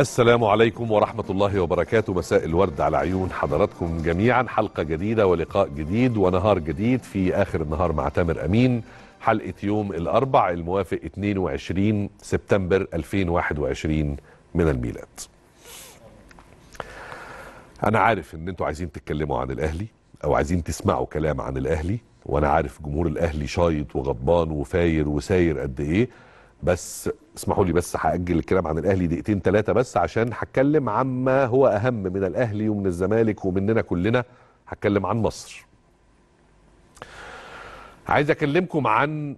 السلام عليكم ورحمة الله وبركاته مساء الورد على عيون حضراتكم جميعا حلقة جديدة ولقاء جديد ونهار جديد في آخر النهار مع تامر أمين حلقة يوم الأربع الموافق 22 سبتمبر 2021 من الميلاد أنا عارف أن أنتوا عايزين تتكلموا عن الأهلي أو عايزين تسمعوا كلام عن الأهلي وأنا عارف جمهور الأهلي شايط وغضبان وفاير وساير قد إيه بس اسمحوا لي بس هاجل الكلام عن الاهلي دقيقتين ثلاثه بس عشان هتكلم عما هو اهم من الاهلي ومن الزمالك ومننا كلنا هتكلم عن مصر عايز اكلمكم عن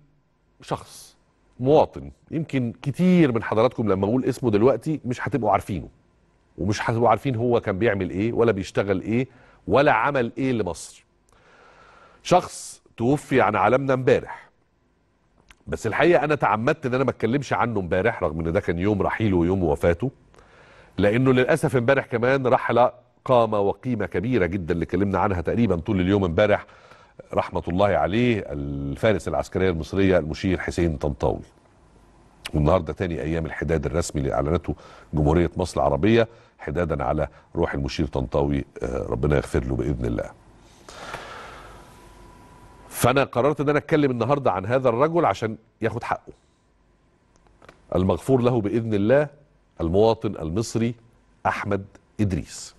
شخص مواطن يمكن كتير من حضراتكم لما اقول اسمه دلوقتي مش هتبقوا عارفينه ومش هتبقوا عارفين هو كان بيعمل ايه ولا بيشتغل ايه ولا عمل ايه لمصر شخص توفي عن عالمنا امبارح بس الحقيقه انا تعمدت ان انا ما اتكلمش عنه امبارح رغم ان ده كان يوم رحيله ويوم وفاته لانه للاسف امبارح كمان رحل قامه وقيمه كبيره جدا اللي اتكلمنا عنها تقريبا طول اليوم امبارح رحمه الله عليه الفارس العسكريه المصريه المشير حسين طنطاوي والنهارده تاني ايام الحداد الرسمي اللي اعلنته جمهوريه مصر العربيه حدادا على روح المشير طنطاوي آه، ربنا يغفر له باذن الله فانا قررت ان انا اتكلم النهارده عن هذا الرجل عشان ياخد حقه المغفور له باذن الله المواطن المصري احمد ادريس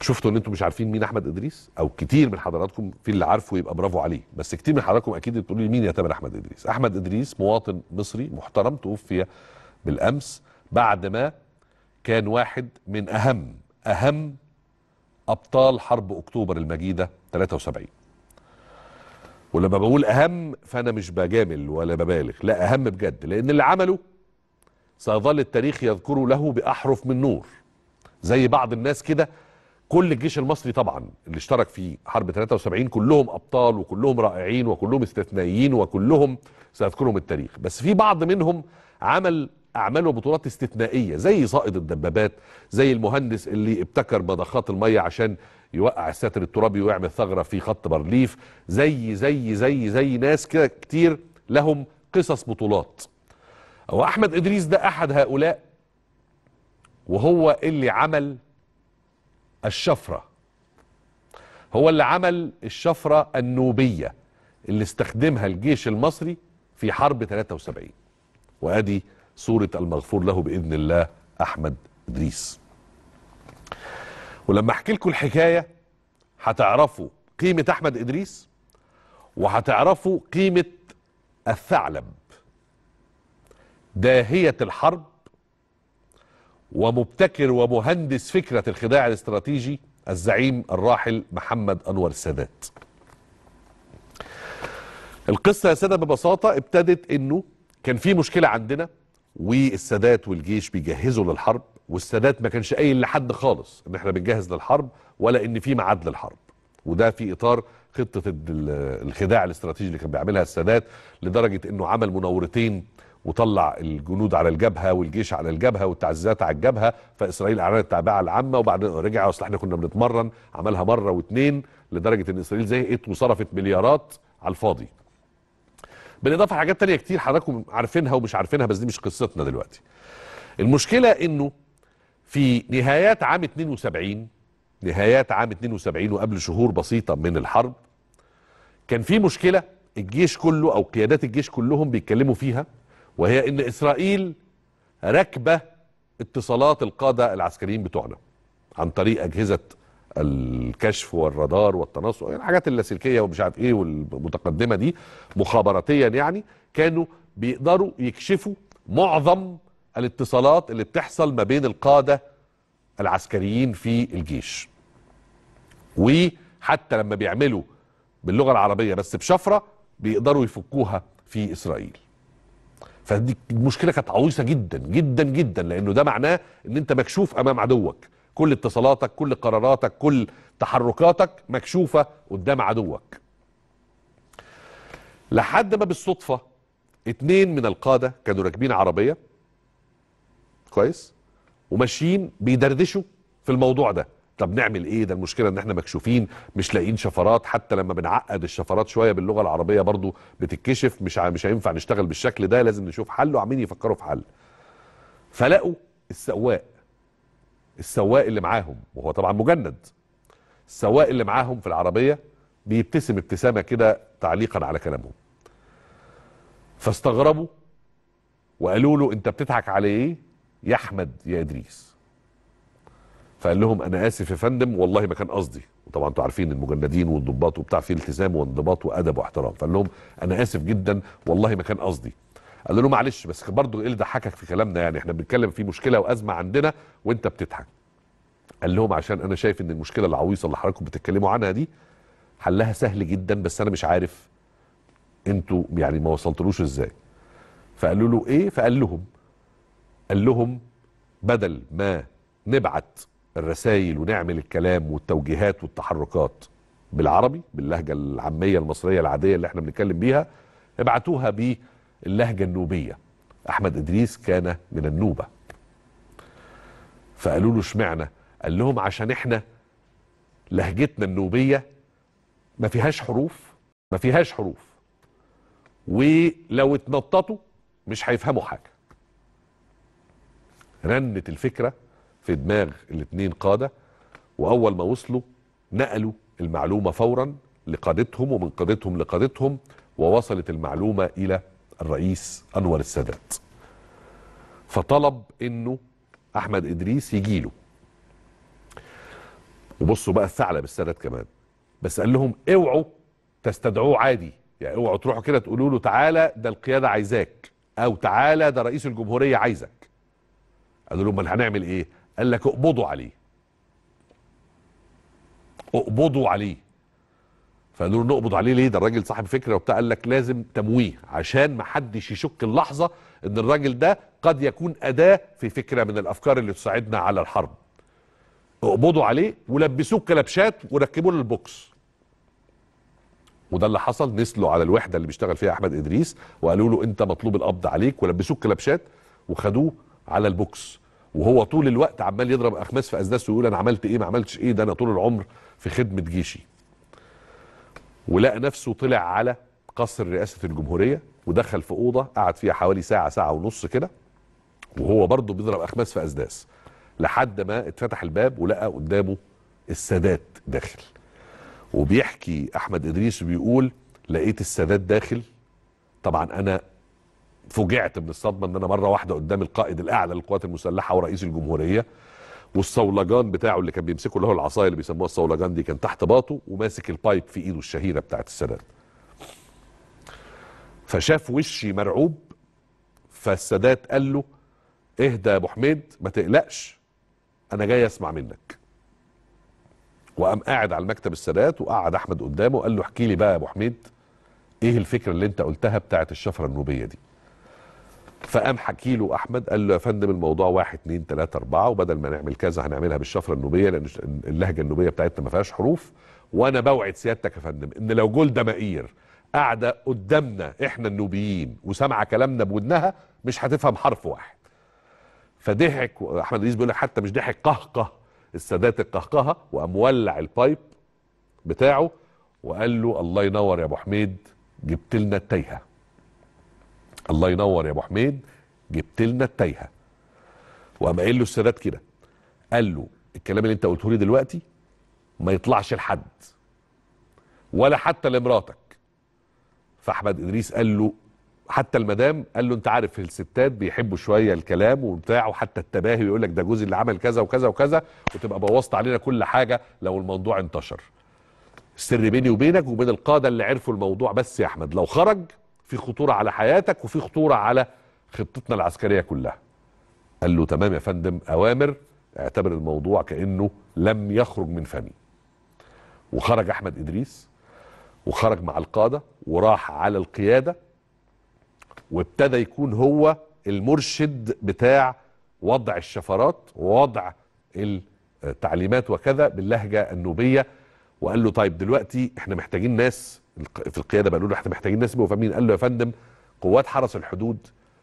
شفتوا ان انتم مش عارفين مين احمد ادريس او كتير من حضراتكم في اللي عارفه يبقى برافو عليه بس كتير من حضراتكم اكيد بتقولوا لي مين يا تامر احمد ادريس احمد ادريس مواطن مصري محترم توفي بالامس بعد ما كان واحد من اهم اهم ابطال حرب اكتوبر المجيده 73 ولما بقول اهم فانا مش بجامل ولا ببالغ لا اهم بجد لان اللي عمله سيظل التاريخ يذكره له باحرف من نور زي بعض الناس كده كل الجيش المصري طبعا اللي اشترك في حرب 73 كلهم ابطال وكلهم رائعين وكلهم استثنائيين وكلهم سيذكرهم التاريخ بس في بعض منهم عمل اعمال وبطولات استثنائيه زي صائد الدبابات زي المهندس اللي ابتكر مضخات الميه عشان يوقع الساتر الترابي ويعمل ثغره في خط بارليف زي زي زي زي ناس كده كتير لهم قصص بطولات واحمد ادريس ده احد هؤلاء وهو اللي عمل الشفره هو اللي عمل الشفره النوبيه اللي استخدمها الجيش المصري في حرب 73 وادي صوره المغفور له باذن الله احمد ادريس ولما احكي لكم الحكايه هتعرفوا قيمه احمد ادريس وهتعرفوا قيمه الثعلب داهيه الحرب ومبتكر ومهندس فكره الخداع الاستراتيجي الزعيم الراحل محمد انور السادات القصه يا ساده ببساطه ابتدت انه كان في مشكله عندنا والسادات والجيش بيجهزوا للحرب والسادات ما كانش قايل لحد خالص ان احنا بنجهز للحرب ولا ان في ميعاد للحرب وده في اطار خطه الخداع الاستراتيجي اللي كان بيعملها السادات لدرجه انه عمل مناورتين وطلع الجنود على الجبهه والجيش على الجبهه والتعزيزات على الجبهه فاسرائيل اعلنت التعبئه العامه وبعدين رجع اصل احنا كنا بنتمرن عملها مره واثنين لدرجه ان اسرائيل زهقت وصرفت مليارات على الفاضي. بالاضافه لحاجات تانية كتير حضراتكم عارفينها ومش عارفينها بس دي مش قصتنا دلوقتي. المشكله انه في نهايات عام 72 نهايات عام 72 وقبل شهور بسيطة من الحرب كان في مشكلة الجيش كله أو قيادات الجيش كلهم بيتكلموا فيها وهي إن إسرائيل راكبة اتصالات القادة العسكريين بتوعنا عن طريق أجهزة الكشف والرادار والتناسق يعني الحاجات اللاسلكية ومش عارف إيه والمتقدمة دي مخابراتيا يعني كانوا بيقدروا يكشفوا معظم الاتصالات اللي بتحصل ما بين القادة العسكريين في الجيش وحتى لما بيعملوا باللغة العربية بس بشفرة بيقدروا يفكوها في إسرائيل فدي المشكلة كانت عويصة جدا جدا جدا لأنه ده معناه أن أنت مكشوف أمام عدوك كل اتصالاتك كل قراراتك كل تحركاتك مكشوفة قدام عدوك لحد ما بالصدفة اتنين من القادة كانوا راكبين عربية كويس وماشيين بيدردشوا في الموضوع ده طب نعمل ايه ده المشكله ان احنا مكشوفين مش لاقيين شفرات حتى لما بنعقد الشفرات شويه باللغه العربيه برضو بتتكشف مش ع... مش هينفع نشتغل بالشكل ده لازم نشوف حل وعمالين يفكروا في حل فلقوا السواق السواق اللي معاهم وهو طبعا مجند السواق اللي معاهم في العربيه بيبتسم ابتسامه كده تعليقا على كلامهم فاستغربوا وقالوا له انت بتضحك على ايه يا احمد يا ادريس فقال لهم انا اسف يا فندم والله ما كان قصدي وطبعا انتوا عارفين المجندين والضباط وبتاع في التزام وانضباط وادب واحترام فقال لهم انا اسف جدا والله ما كان قصدي قال له معلش بس برضه ايه اللي ضحكك في كلامنا يعني احنا بنتكلم في مشكله وازمه عندنا وانت بتضحك قال لهم عشان انا شايف ان المشكله العويصه اللي حضراتكم بتتكلموا عنها دي حلها سهل جدا بس انا مش عارف انتوا يعني ما وصلتلوش ازاي فقالوا له ايه فقال لهم قال لهم بدل ما نبعت الرسائل ونعمل الكلام والتوجيهات والتحركات بالعربي باللهجة العامية المصرية العادية اللي احنا بنتكلم بيها ابعتوها باللهجة النوبية احمد ادريس كان من النوبة فقالوا له اشمعنى قال لهم عشان احنا لهجتنا النوبية ما فيهاش حروف ما فيهاش حروف ولو اتنططوا مش هيفهموا حاجة رنت الفكره في دماغ الاثنين قاده واول ما وصلوا نقلوا المعلومه فورا لقادتهم ومن قادتهم لقادتهم ووصلت المعلومه الى الرئيس انور السادات فطلب انه احمد ادريس يجي له وبصوا بقى الثعلب السادات كمان بس قال لهم اوعوا تستدعوه عادي يعني اوعوا تروحوا كده تقولوا له تعالى ده القياده عايزاك او تعالى ده رئيس الجمهوريه عايزك قالوا له امال هنعمل ايه قال لك اقبضوا عليه اقبضوا عليه فقالوا له نقبض عليه ليه ده الراجل صاحب فكره وبتاع قال لك لازم تمويه عشان ما حدش يشك اللحظه ان الراجل ده قد يكون اداه في فكره من الافكار اللي تساعدنا على الحرب اقبضوا عليه ولبسوه كلبشات له البوكس. وده اللي حصل نسلوا على الوحده اللي بيشتغل فيها احمد ادريس وقالوا له انت مطلوب القبض عليك ولبسوه الكلبشات وخدوه على البوكس وهو طول الوقت عمال يضرب اخماس في اسداسه ويقول انا عملت ايه ما عملتش ايه ده انا طول العمر في خدمه جيشي ولقى نفسه طلع على قصر رئاسه الجمهوريه ودخل في اوضه قعد فيها حوالي ساعه ساعه ونص كده وهو برضه بيضرب اخماس في اسداس لحد ما اتفتح الباب ولقى قدامه السادات داخل وبيحكي احمد ادريس بيقول لقيت السادات داخل طبعا انا فوجعت من الصدمه ان انا مره واحده قدام القائد الاعلى للقوات المسلحه ورئيس الجمهوريه والصولجان بتاعه اللي كان بيمسكه اللي هو العصايه اللي بيسموها الصولجان دي كان تحت باطه وماسك البايب في ايده الشهيره بتاعت السادات فشاف وشي مرعوب فالسادات قال له اهدى يا ابو حميد ما تقلقش انا جاي اسمع منك وقام قاعد على المكتب السادات وقعد احمد قدامه وقال له احكي لي بقى يا ابو حميد ايه الفكره اللي انت قلتها بتاعت الشفره النوبيه دي فقام حكي له احمد قال له يا فندم الموضوع واحد اثنين ثلاثه اربعه وبدل ما نعمل كذا هنعملها بالشفره النوبيه لان اللهجه النوبيه بتاعتنا ما فيهاش حروف وانا بوعد سيادتك يا فندم ان لو جولدا مائير قاعده قدامنا احنا النوبيين وسامعه كلامنا بودنها مش هتفهم حرف واحد فضحك احمد ادريس بيقول لك حتى مش ضحك قهقه السادات القهقهه وقام ولع البايب بتاعه وقال له الله ينور يا ابو حميد جبت لنا التايهه الله ينور يا ابو حميد جبت لنا التايهه وقام قايل له السادات كده قال له الكلام اللي انت قلته لي دلوقتي ما يطلعش لحد ولا حتى لمراتك فاحمد ادريس قال له حتى المدام قال له انت عارف الستات بيحبوا شويه الكلام وبتاع وحتى التباهي ويقول لك ده جوزي اللي عمل كذا وكذا وكذا وتبقى بوظت علينا كل حاجه لو الموضوع انتشر السر بيني وبينك وبين القاده اللي عرفوا الموضوع بس يا احمد لو خرج في خطوره على حياتك وفي خطوره على خطتنا العسكريه كلها قال له تمام يا فندم اوامر اعتبر الموضوع كانه لم يخرج من فمي وخرج احمد ادريس وخرج مع القاده وراح على القياده وابتدى يكون هو المرشد بتاع وضع الشفرات ووضع التعليمات وكذا باللهجه النوبيه وقال له طيب دلوقتي احنا محتاجين ناس في القياده بقى له احنا محتاجين ناس يبقوا فاهمين قال له يا فندم قوات حرس الحدود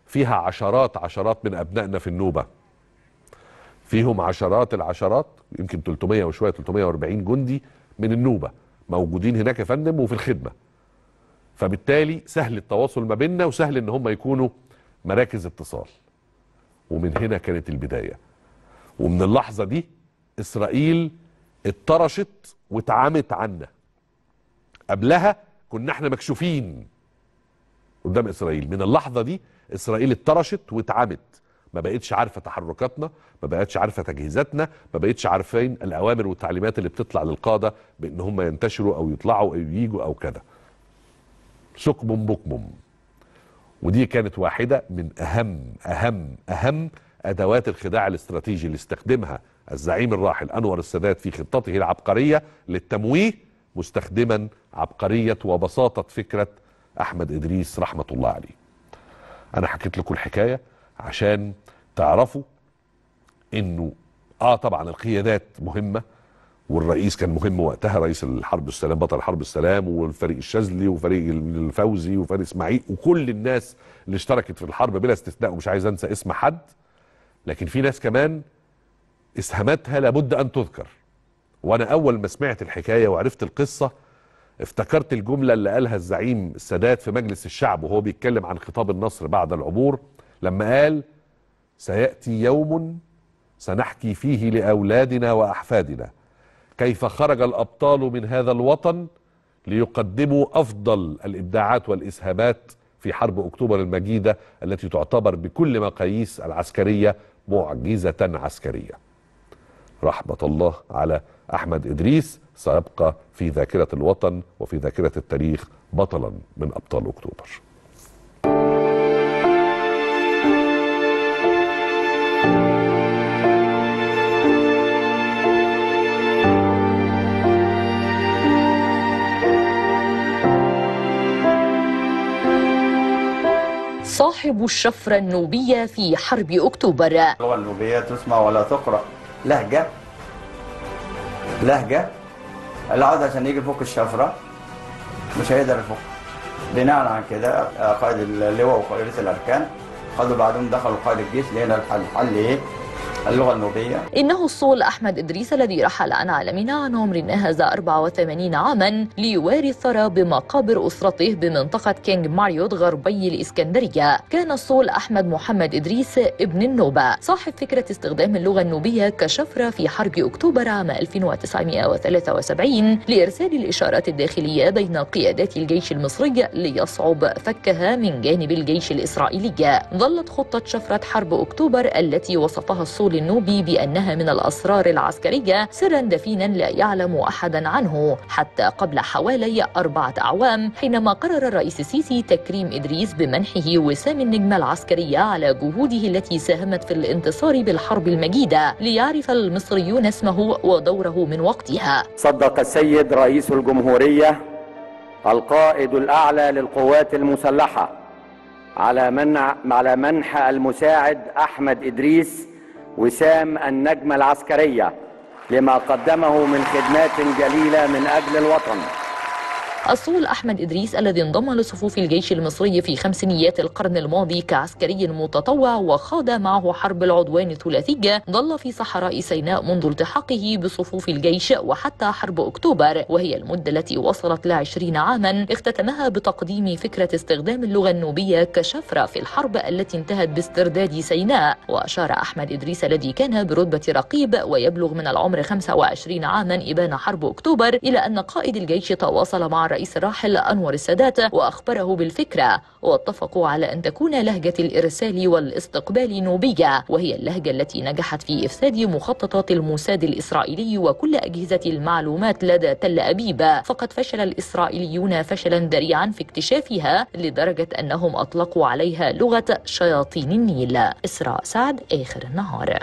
فيها عشرات عشرات من ابنائنا في النوبه فيهم عشرات العشرات يمكن 300 وشويه 340 جندي من النوبه موجودين هناك يا فندم وفي الخدمه فبالتالي سهل التواصل ما بيننا وسهل ان هم يكونوا مراكز اتصال ومن هنا كانت البدايه ومن اللحظه دي اسرائيل اتطرشت واتعمت عنا قبلها كنا احنا مكشوفين قدام اسرائيل من اللحظه دي اسرائيل اتطرشت واتعمت ما بقتش عارفه تحركاتنا ما بقتش عارفه تجهيزاتنا ما بقتش عارفين الاوامر والتعليمات اللي بتطلع للقاده بان هم ينتشروا او يطلعوا او يجوا او كده سكم بكمم ودي كانت واحده من اهم اهم اهم ادوات الخداع الاستراتيجي اللي استخدمها الزعيم الراحل أنور السادات في خطته العبقرية للتمويه مستخدما عبقرية وبساطة فكرة أحمد إدريس رحمة الله عليه أنا حكيت لكم الحكاية عشان تعرفوا أنه آه طبعا القيادات مهمة والرئيس كان مهم وقتها رئيس الحرب السلام بطل حرب السلام والفريق الشاذلي وفريق الفوزي وفريق اسماعيل وكل الناس اللي اشتركت في الحرب بلا استثناء ومش عايز انسى اسم حد لكن في ناس كمان اسهاماتها لابد ان تذكر وانا اول ما سمعت الحكايه وعرفت القصه افتكرت الجمله اللي قالها الزعيم السادات في مجلس الشعب وهو بيتكلم عن خطاب النصر بعد العبور لما قال سياتي يوم سنحكي فيه لاولادنا واحفادنا كيف خرج الابطال من هذا الوطن ليقدموا افضل الابداعات والاسهامات في حرب اكتوبر المجيده التي تعتبر بكل مقاييس العسكريه معجزه عسكريه رحمة الله على أحمد إدريس سيبقى في ذاكرة الوطن وفي ذاكرة التاريخ بطلا من أبطال أكتوبر صاحب الشفرة النوبية في حرب أكتوبر اللغة النوبية تسمع ولا تقرأ لهجة لهجة العودة عشان يجي فوق الشفرة مش هيقدر يفك بناء على كده قائد اللواء وقائدة الأركان خدوا بعدهم دخلوا قائد الجيش لقينا الحل الحل إيه اللغة النوبية إنه الصول أحمد إدريس الذي رحل عن عالمنا عن عمر ناهز 84 عاما ليواري الثرى بمقابر أسرته بمنطقة كينج ماريوت غربي الإسكندرية كان الصول أحمد محمد إدريس ابن النوبة صاحب فكرة استخدام اللغة النوبية كشفرة في حرب أكتوبر عام 1973 لإرسال الإشارات الداخلية بين قيادات الجيش المصري ليصعب فكها من جانب الجيش الإسرائيلي ظلت خطة شفرة حرب أكتوبر التي وصفها الصول قول النوبي بأنها من الأسرار العسكرية سرا دفينا لا يعلم أحدا عنه حتى قبل حوالي أربعة أعوام حينما قرر الرئيس السيسي تكريم إدريس بمنحه وسام النجمة العسكرية على جهوده التي ساهمت في الانتصار بالحرب المجيدة ليعرف المصريون اسمه ودوره من وقتها صدق السيد رئيس الجمهورية القائد الأعلى للقوات المسلحة على منع على منح المساعد أحمد إدريس وسام النجمة العسكرية لما قدمه من خدمات جليلة من أجل الوطن أصول أحمد إدريس الذي انضم لصفوف الجيش المصري في خمسينيات القرن الماضي كعسكري متطوع وخاض معه حرب العدوان الثلاثية ظل في صحراء سيناء منذ التحاقه بصفوف الجيش وحتى حرب أكتوبر وهي المدة التي وصلت لعشرين عاما اختتمها بتقديم فكرة استخدام اللغة النوبية كشفرة في الحرب التي انتهت باسترداد سيناء وأشار أحمد إدريس الذي كان برتبة رقيب ويبلغ من العمر 25 عاما إبان حرب أكتوبر إلى أن قائد الجيش تواصل مع الرئيس الراحل أنور السادات وأخبره بالفكرة واتفقوا على أن تكون لهجة الإرسال والاستقبال نوبية وهي اللهجة التي نجحت في إفساد مخططات الموساد الإسرائيلي وكل أجهزة المعلومات لدى تل أبيب فقد فشل الإسرائيليون فشلا ذريعا في اكتشافها لدرجة أنهم أطلقوا عليها لغة شياطين النيل إسراء سعد آخر النهار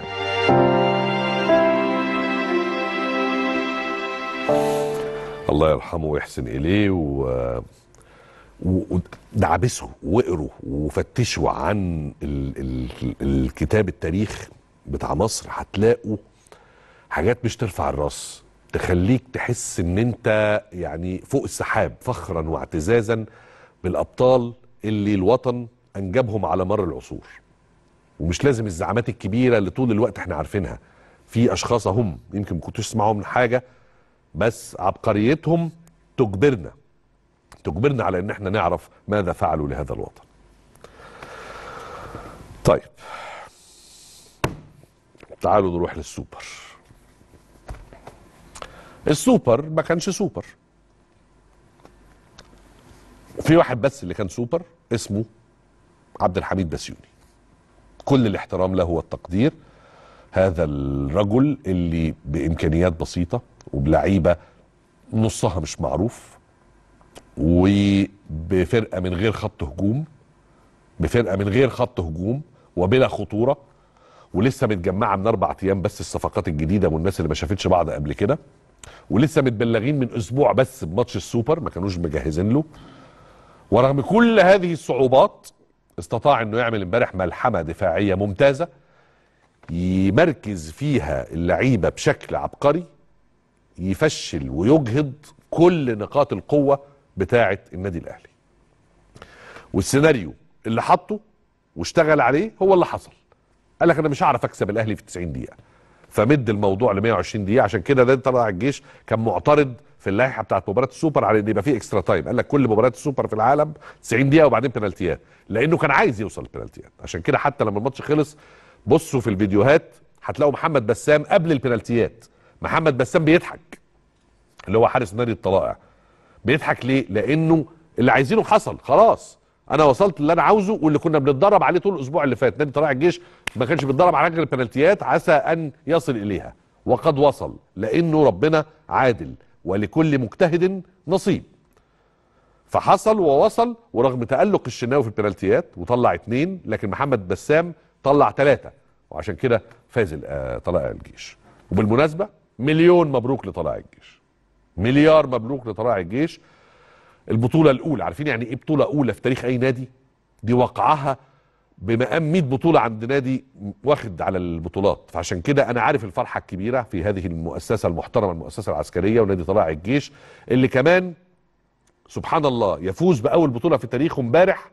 الله يرحمه ويحسن اليه و ودعبسوا واقروا وفتشوا عن ال... ال... الكتاب التاريخ بتاع مصر هتلاقوا حاجات مش ترفع الراس تخليك تحس ان انت يعني فوق السحاب فخرا واعتزازا بالابطال اللي الوطن انجبهم على مر العصور ومش لازم الزعامات الكبيره اللي طول الوقت احنا عارفينها في اشخاص هم يمكن ما كنتوش تسمعوا من حاجه بس عبقريتهم تجبرنا تجبرنا على ان احنا نعرف ماذا فعلوا لهذا الوطن طيب تعالوا نروح للسوبر السوبر ما كانش سوبر في واحد بس اللي كان سوبر اسمه عبد الحميد بسيوني كل الاحترام له والتقدير هذا الرجل اللي بامكانيات بسيطه وبلعيبه نصها مش معروف وبفرقه من غير خط هجوم بفرقه من غير خط هجوم وبلا خطوره ولسه متجمعه من اربع ايام بس الصفقات الجديده والناس اللي ما شافتش بعض قبل كده ولسه متبلغين من اسبوع بس بماتش السوبر ما كانوش مجهزين له ورغم كل هذه الصعوبات استطاع انه يعمل امبارح ملحمه دفاعيه ممتازه يمركز فيها اللعيبه بشكل عبقري يفشل ويجهض كل نقاط القوة بتاعة النادي الأهلي والسيناريو اللي حطه واشتغل عليه هو اللي حصل قال لك انا مش هعرف اكسب الاهلي في 90 دقيقه فمد الموضوع ل 120 دقيقه عشان كده ده طلع الجيش كان معترض في اللائحه بتاعت مباراه السوبر على ان يبقى فيه اكسترا تايم قال لك كل مباريات السوبر في العالم 90 دقيقه وبعدين بنالتيات لانه كان عايز يوصل البنالتيات عشان كده حتى لما الماتش خلص بصوا في الفيديوهات هتلاقوا محمد بسام قبل البنالتيات محمد بسام بيضحك اللي هو حارس نادي الطلائع بيضحك ليه لانه اللي عايزينه حصل خلاص انا وصلت اللي انا عاوزه واللي كنا بنتدرب عليه طول الاسبوع اللي فات نادي طلائع الجيش ما كانش بيتدرب على رجل البنالتيات عسى ان يصل اليها وقد وصل لانه ربنا عادل ولكل مجتهد نصيب فحصل ووصل ورغم تألق الشناوي في البنالتيات وطلع اثنين لكن محمد بسام طلع ثلاثة وعشان كده فاز آه، طلائع الجيش وبالمناسبة مليون مبروك لطلائع الجيش مليار مبروك لطلائع الجيش البطوله الاولى عارفين يعني ايه بطوله اولى في تاريخ اي نادي دي وقعها بمقام 100 بطوله عند نادي واخد على البطولات فعشان كده انا عارف الفرحه الكبيره في هذه المؤسسه المحترمه المؤسسه العسكريه ونادي طلائع الجيش اللي كمان سبحان الله يفوز باول بطوله في تاريخه امبارح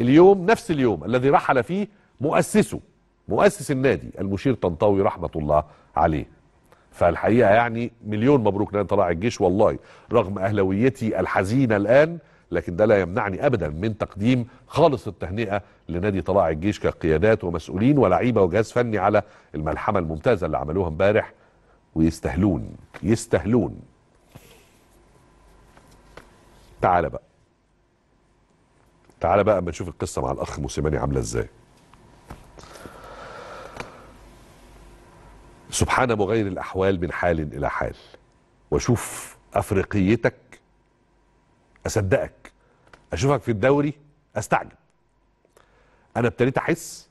اليوم نفس اليوم الذي رحل فيه مؤسسه مؤسس النادي المشير طنطاوي رحمه الله عليه فالحقيقه يعني مليون مبروك ان انا طلع الجيش والله رغم اهلويتي الحزينه الان لكن ده لا يمنعني ابدا من تقديم خالص التهنئه لنادي طلائع الجيش كقيادات ومسؤولين ولاعيبه وجهاز فني على الملحمه الممتازه اللي عملوها امبارح ويستاهلون يستاهلون تعال بقى تعال بقى اما نشوف القصه مع الاخ موسيماني عامله ازاي سبحان مغير الأحوال من حال إلى حال وأشوف أفريقيتك أصدقك أشوفك في الدوري أستعجب أنا ابتديت أحس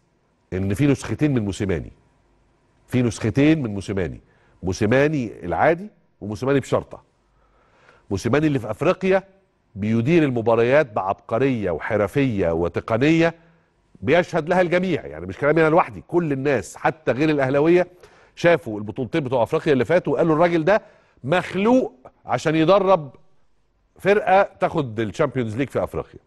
إن في نسختين من موسيماني في نسختين من موسيماني موسيماني العادي وموسيماني بشرطة موسيماني اللي في أفريقيا بيدير المباريات بعبقرية وحرفية وتقنية بيشهد لها الجميع يعني مش كلامي انا لوحدي كل الناس حتى غير الاهلاويه شافوا البطولتين بتوع افريقيا اللي فاتوا قالوا الراجل ده مخلوق عشان يدرب فرقه تاخد الشامبيونز ليج في افريقيا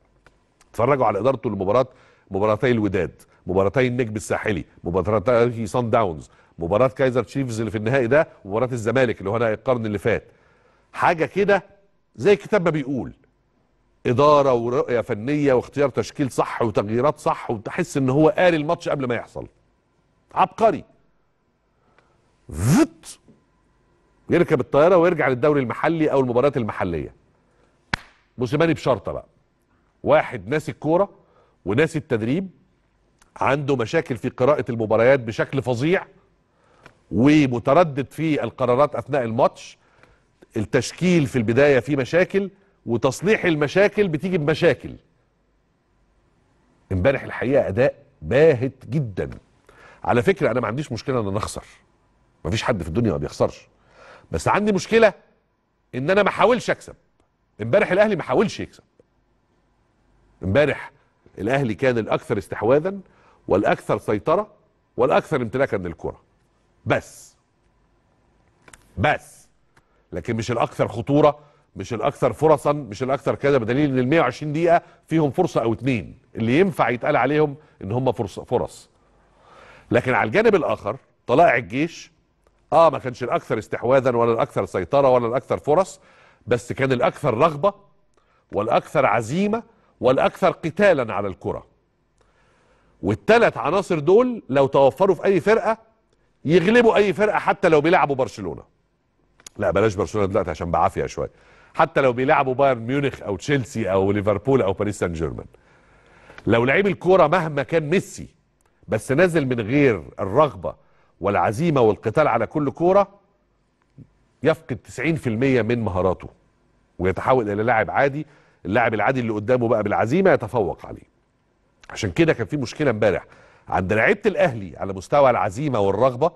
اتفرجوا على ادارته لمباراه مباراتي الوداد مباراتي النجم الساحلي مباراتي صن داونز مباراه كايزر تشيفز اللي في النهائي ده ومباراه الزمالك اللي هو نهائي القرن اللي فات حاجه كده زي الكتاب ما بيقول اداره ورؤيه فنيه واختيار تشكيل صح وتغييرات صح وتحس ان هو قاري الماتش قبل ما يحصل عبقري فت يركب الطياره ويرجع للدوري المحلي او المباريات المحليه موسيماني بشرطه بقى واحد ناسي الكوره وناسي التدريب عنده مشاكل في قراءه المباريات بشكل فظيع ومتردد في القرارات اثناء الماتش التشكيل في البدايه فيه مشاكل وتصليح المشاكل بتيجي بمشاكل امبارح الحقيقه اداء باهت جدا على فكره انا ما عنديش مشكله ان انا اخسر مفيش حد في الدنيا ما بيخسرش بس عندي مشكله ان انا ما احاولش اكسب امبارح الاهلي ما حاولش يكسب امبارح الاهلي كان الاكثر استحواذا والاكثر سيطره والاكثر امتلاكا للكره بس بس لكن مش الاكثر خطوره مش الاكثر فرصا مش الاكثر كذا بدليل ان ال 120 دقيقه فيهم فرصه او اتنين اللي ينفع يتقال عليهم ان هم فرص فرص لكن على الجانب الاخر طلائع الجيش اه ما كانش الاكثر استحواذا ولا الاكثر سيطره ولا الاكثر فرص بس كان الاكثر رغبه والاكثر عزيمه والاكثر قتالا على الكره والثلاث عناصر دول لو توفروا في اي فرقه يغلبوا اي فرقه حتى لو بيلعبوا برشلونه لا بلاش برشلونه دلوقتي عشان بعافيه شويه حتى لو بيلعبوا بايرن ميونخ او تشيلسي او ليفربول او باريس سان جيرمان لو لعيب الكوره مهما كان ميسي بس نازل من غير الرغبه والعزيمة والقتال على كل كورة يفقد 90% من مهاراته ويتحول إلى لاعب عادي اللاعب العادي اللي قدامه بقى بالعزيمة يتفوق عليه عشان كده كان في مشكلة امبارح عند لعيبة الأهلي على مستوى العزيمة والرغبة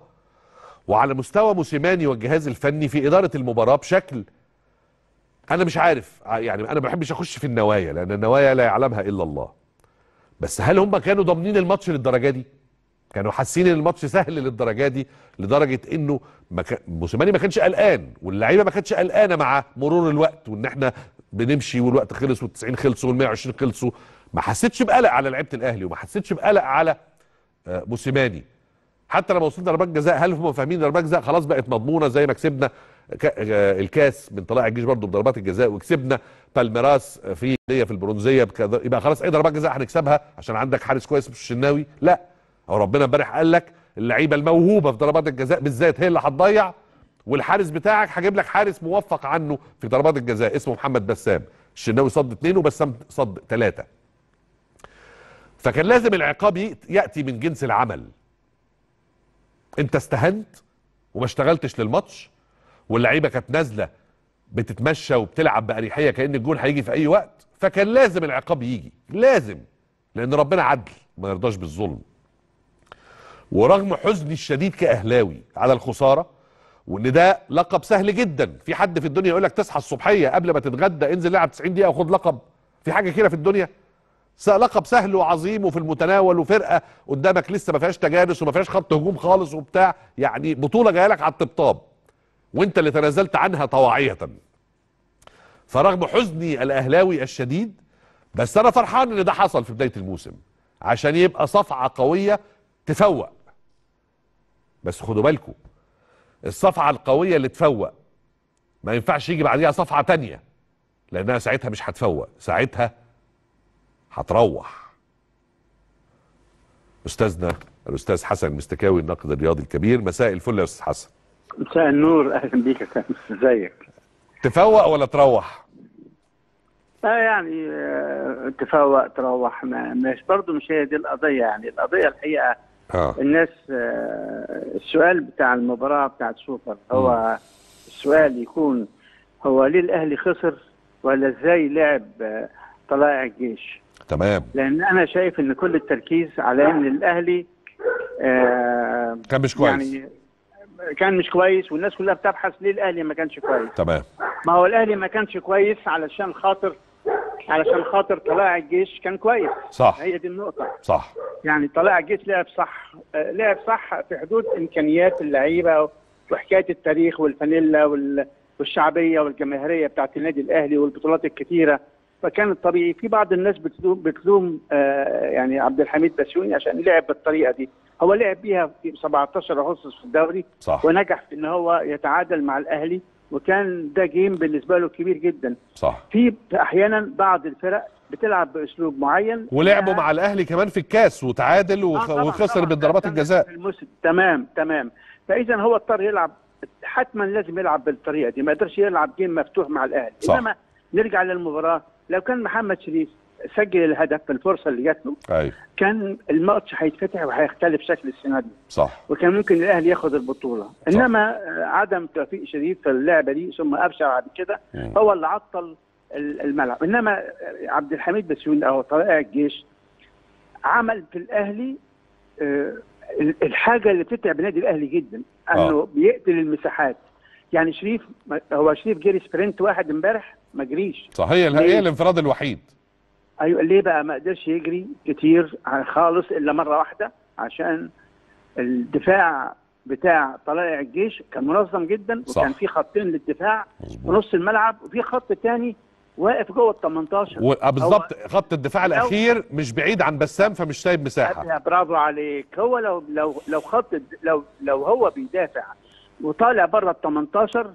وعلى مستوى موسيماني والجهاز الفني في إدارة المباراة بشكل أنا مش عارف يعني أنا ما بحبش أخش في النوايا لأن النوايا لا يعلمها إلا الله بس هل هم كانوا ضامنين الماتش للدرجة دي؟ كانوا حاسين ان الماتش سهل للدرجه دي لدرجه انه مك... موسيماني ما كانش قلقان واللعيبه ما كانتش قلقانه مع مرور الوقت وان احنا بنمشي والوقت خلص وال90 خلصوا وال120 خلصوا ما حسيتش بقلق على لعيبه الاهلي وما حسيتش بقلق على آه، موسيماني حتى لما وصلنا ضربات جزاء هل هم فاهمين ضربات جزاء خلاص بقت مضمونه زي ما كسبنا آه، الكاس من طلائع الجيش برضه بضربات الجزاء وكسبنا بالميراس آه، في في البرونزيه يبقى خلاص اي ضربات جزاء هنكسبها عشان عندك حارس كويس مش الشناوي لا او ربنا امبارح قال لك اللعيبه الموهوبه في ضربات الجزاء بالذات هي اللي هتضيع والحارس بتاعك هجيب لك حارس موفق عنه في ضربات الجزاء اسمه محمد بسام الشناوي صد اثنين وبسام صد ثلاثه فكان لازم العقاب ياتي من جنس العمل انت استهنت وما اشتغلتش للماتش واللعيبه كانت نازله بتتمشى وبتلعب باريحيه كان الجول هيجي في اي وقت فكان لازم العقاب يجي لازم لان ربنا عدل ما يرضاش بالظلم ورغم حزني الشديد كأهلاوي على الخسارة وان ده لقب سهل جدا في حد في الدنيا يقول لك تصحى الصبحيه قبل ما تتغدى انزل العب 90 دقيقه وخد لقب في حاجه كده في الدنيا لقب سهل وعظيم وفي المتناول وفرقه قدامك لسه ما فيهاش تجانس وما فيهاش خط هجوم خالص وبتاع يعني بطوله جايه لك على الطبطاب وانت اللي تنازلت عنها طواعيه فرغم حزني الاهلاوي الشديد بس انا فرحان ان ده حصل في بدايه الموسم عشان يبقى صفعه قويه تفوق بس خدوا بالكم الصفعه القويه اللي تفوق ما ينفعش يجي بعديها صفعه تانية لانها ساعتها مش هتفوق ساعتها هتروح استاذنا الاستاذ حسن المستكاوي الناقد الرياضي الكبير مساء الفل يا استاذ حسن مساء النور اهلا بيك يا استاذ ازيك تفوق ولا تروح لا آه، يعني آه، تفوق تروح ما مش برضه مش هي دي القضيه يعني القضيه الحقيقه آه. الناس آه، السؤال بتاع المباراه بتاع السوبر هو السؤال يكون هو ليه الاهلي خسر ولا ازاي لعب آه، طلائع الجيش تمام لان انا شايف ان كل التركيز على ان الاهلي آه كان مش كويس يعني كان مش كويس والناس كلها بتبحث ليه الاهلي ما كانش كويس تمام ما هو الاهلي ما كانش كويس علشان خاطر علشان خاطر طلائع الجيش كان كويس صح هي دي النقطة صح يعني طلائع الجيش لعب صح لعب صح في حدود إمكانيات اللعيبة وحكاية التاريخ والفانيلا والشعبية والجماهيرية بتاعت النادي الأهلي والبطولات الكتيرة فكان الطبيعي في بعض الناس بتلوم بتلوم آه، يعني عبد الحميد بسيوني عشان لعب بالطريقه دي هو لعب بيها في 17 اغسطس في الدوري صح. ونجح في ان هو يتعادل مع الاهلي وكان ده جيم بالنسبه له كبير جدا صح في احيانا بعض الفرق بتلعب باسلوب معين ولعبوا مع الاهلي كمان في الكاس وتعادل آه، وخ... آه وخسر بالضربات الجزاء تمام تمام فاذا هو اضطر يلعب حتما لازم يلعب بالطريقه دي ما يقدرش يلعب جيم مفتوح مع الاهلي صح. انما نرجع للمباراه لو كان محمد شريف سجل الهدف الفرصه اللي جات له أيوة. كان الماتش هيتفتح وهيختلف شكل السيناريو صح وكان ممكن الاهلي ياخد البطوله صح. انما آه، عدم توفيق شديد في اللعبه دي ثم ابشع بعد كده هو اللي عطل الملعب انما آه، عبد الحميد بسيون او طلائع الجيش عمل في الاهلي آه، الحاجه اللي بتتعب نادي الاهلي جدا انه أوه. بيقتل المساحات يعني شريف هو شريف جري سبرنت واحد امبارح ما جريش صحيح هي الانفراد الوحيد ايوه ليه بقى ما قدرش يجري كتير خالص الا مره واحده عشان الدفاع بتاع طلائع الجيش كان منظم جدا صح. وكان في خطين للدفاع في نص الملعب وفي خط تاني واقف جوه ال 18 آه، بالظبط خط الدفاع الاخير مش بعيد عن بسام فمش سايب مساحه برافو عليك هو لو لو لو خط لو لو هو بيدافع وطالع بره ال 18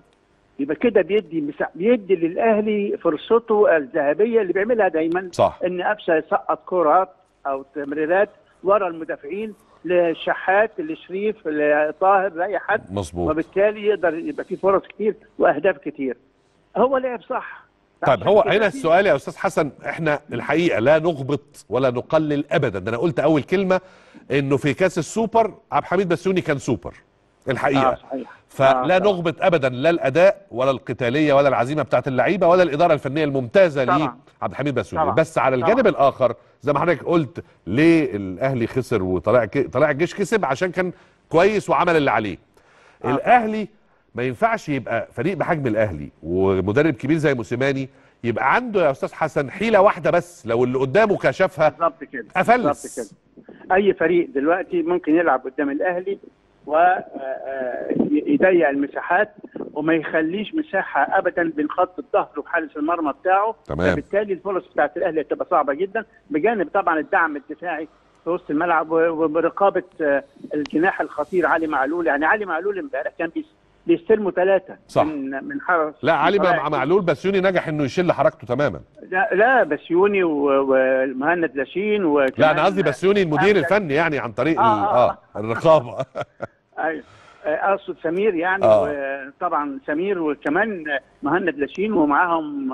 يبقى كده بيدي مسا... بيدي للاهلي فرصته الذهبيه اللي بيعملها دايما صح. ان قفشه يسقط كرات او تمريرات ورا المدافعين لشحات لشريف لطاهر لاي حد مظبوط وبالتالي يقدر يبقى في فرص كتير واهداف كتير هو لعب صح طيب هو هنا السؤال يا استاذ حسن احنا الحقيقه لا نغبط ولا نقلل ابدا ده انا قلت اول كلمه انه في كاس السوبر عبد الحميد بسيوني كان سوبر الحقيقه آه صحيح. فلا آه نغبط ابدا لا الاداء ولا القتاليه ولا العزيمه بتاعت اللعيبه ولا الاداره الفنيه الممتازه لعبد عبد الحميد بسوري بس على الجانب طبعا. الاخر زي ما حضرتك قلت ليه الاهلي خسر وطلع طلع الجيش كسب عشان كان كويس وعمل اللي عليه آه. الاهلي ما ينفعش يبقى فريق بحجم الاهلي ومدرب كبير زي موسيماني يبقى عنده يا استاذ حسن حيله واحده بس لو اللي قدامه كشفها بالظبط كده افلس بالظبط كده اي فريق دلوقتي ممكن يلعب قدام الاهلي ويضيع آه، آه، المساحات وما يخليش مساحه ابدا بين خط الظهر وحارس المرمى بتاعه تمام فبالتالي الفرص بتاعت الاهلي هتبقى صعبه جدا بجانب طبعا الدعم الدفاعي في وسط الملعب وبرقابه آه، الجناح الخطير علي معلول يعني علي معلول امبارح كان بيستلموا ثلاثه صح من من حرس لا علي مع معلول بسيوني نجح انه يشل حركته تماما لا لا بسيوني ومهند لاشين لا انا قصدي بسيوني المدير الفني يعني عن طريق آه, آه, آه الرقابه ايوه اقصد سمير يعني آه. طبعا سمير وكمان مهند لاشين ومعاهم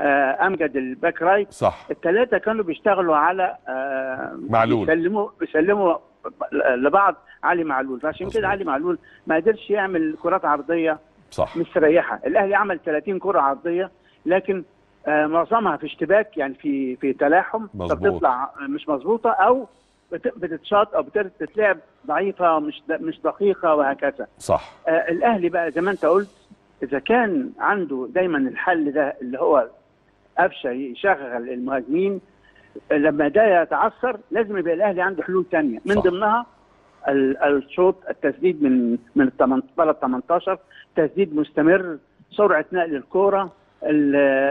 آه، امجد الباك رايت صح الثلاثه كانوا بيشتغلوا على آه، معلول بيسلموا بيسلموا لبعض علي معلول فعشان كده علي معلول ما قدرش يعمل كرات عرضيه صح مستريحه الاهلي عمل 30 كره عرضيه لكن آه، معظمها في اشتباك يعني في في تلاحم مظبوط. فبتطلع مش مظبوطه او بتتشاط او بتتلعب ضعيفه مش مش دقيقه وهكذا صح آه الاهلي بقى زي ما انت قلت اذا كان عنده دايما الحل ده اللي هو قفشه يشغل المهاجمين لما ده يتعثر لازم يبقى الاهلي عنده حلول ثانيه من صح. ضمنها الشوط التسديد من من 18 18 تسديد مستمر سرعه نقل الكوره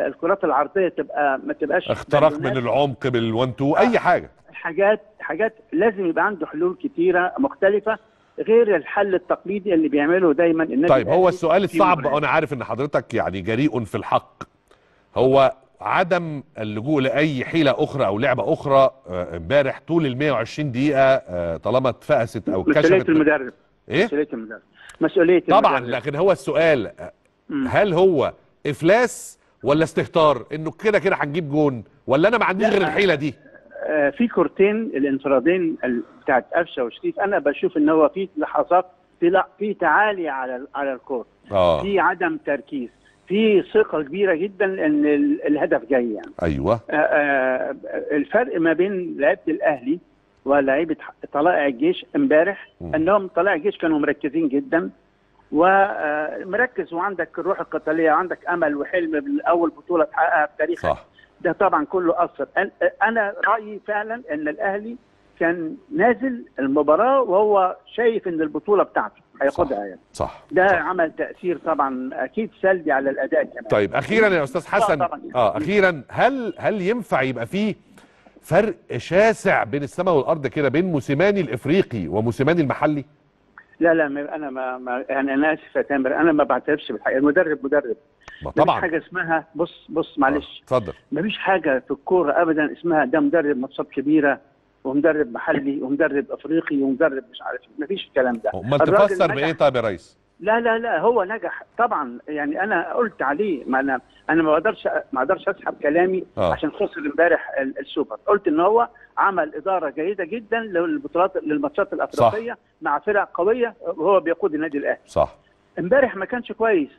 الكرات العرضيه تبقى ما تبقاش اختراق من العمق بالون تو آه، اي حاجه حاجات حاجات لازم يبقى عنده حلول كتيره مختلفه غير الحل التقليدي اللي بيعمله دايما النادي طيب هو السؤال الصعب انا عارف ان حضرتك يعني جريء في الحق هو عدم اللجوء لاي حيله اخرى او لعبه اخرى آه، امبارح طول ال 120 دقيقه آه، طالما اتفقست او كشفت مسؤوليه المدرب ايه مسؤوليه المدرب مسؤوليه طبعا المدرب. لكن هو السؤال هل هو افلاس ولا استهتار انه كده كده هنجيب جون ولا انا ما عنديش غير الحيله دي آه، في كورتين الانفرادين بتاعت قفشه وشريف انا بشوف ان هو في لحظات في في تعالي على على الكورت آه. في عدم تركيز في ثقه كبيره جدا ان الهدف جاي يعني ايوه آه،, آه الفرق ما بين لعيبه الاهلي ولاعيبه طلائع الجيش امبارح انهم طلائع الجيش كانوا مركزين جدا ومركز وعندك الروح القتاليه وعندك امل وحلم بالاول بطوله تحققها في تاريخك ده طبعا كله اثر انا رايي فعلا ان الاهلي كان نازل المباراه وهو شايف ان البطوله بتاعته هياخدها يعني صح ده صح. عمل تاثير طبعا اكيد سلبي على الاداء كمان طيب اخيرا يا استاذ آه، حسن اه اخيرا هل هل ينفع يبقى فيه فرق شاسع بين السماء والارض كده بين موسيماني الافريقي وموسيماني المحلي؟ لا لا ما انا ما, ما يعني انا اسف يا تامر انا ما بعترفش بالحقيقه المدرب مدرب طبعا حاجه اسمها بص بص معلش آه، اتفضل مفيش حاجه في الكوره ابدا اسمها ده مدرب ماتشات كبيره ومدرب محلي ومدرب افريقي ومدرب مش عارف إيه. مفيش الكلام ده امال تفسر بايه طيب يا ريس؟ لا لا لا هو نجح طبعا يعني انا قلت عليه ما انا انا ما بقدرش ما اقدرش اسحب كلامي أوه. عشان خسر امبارح السوبر قلت ان هو عمل اداره جيده جدا للبطولات للماتشات الافريقيه صح. مع فرق قويه وهو بيقود النادي الاهلي صح امبارح ما كانش كويس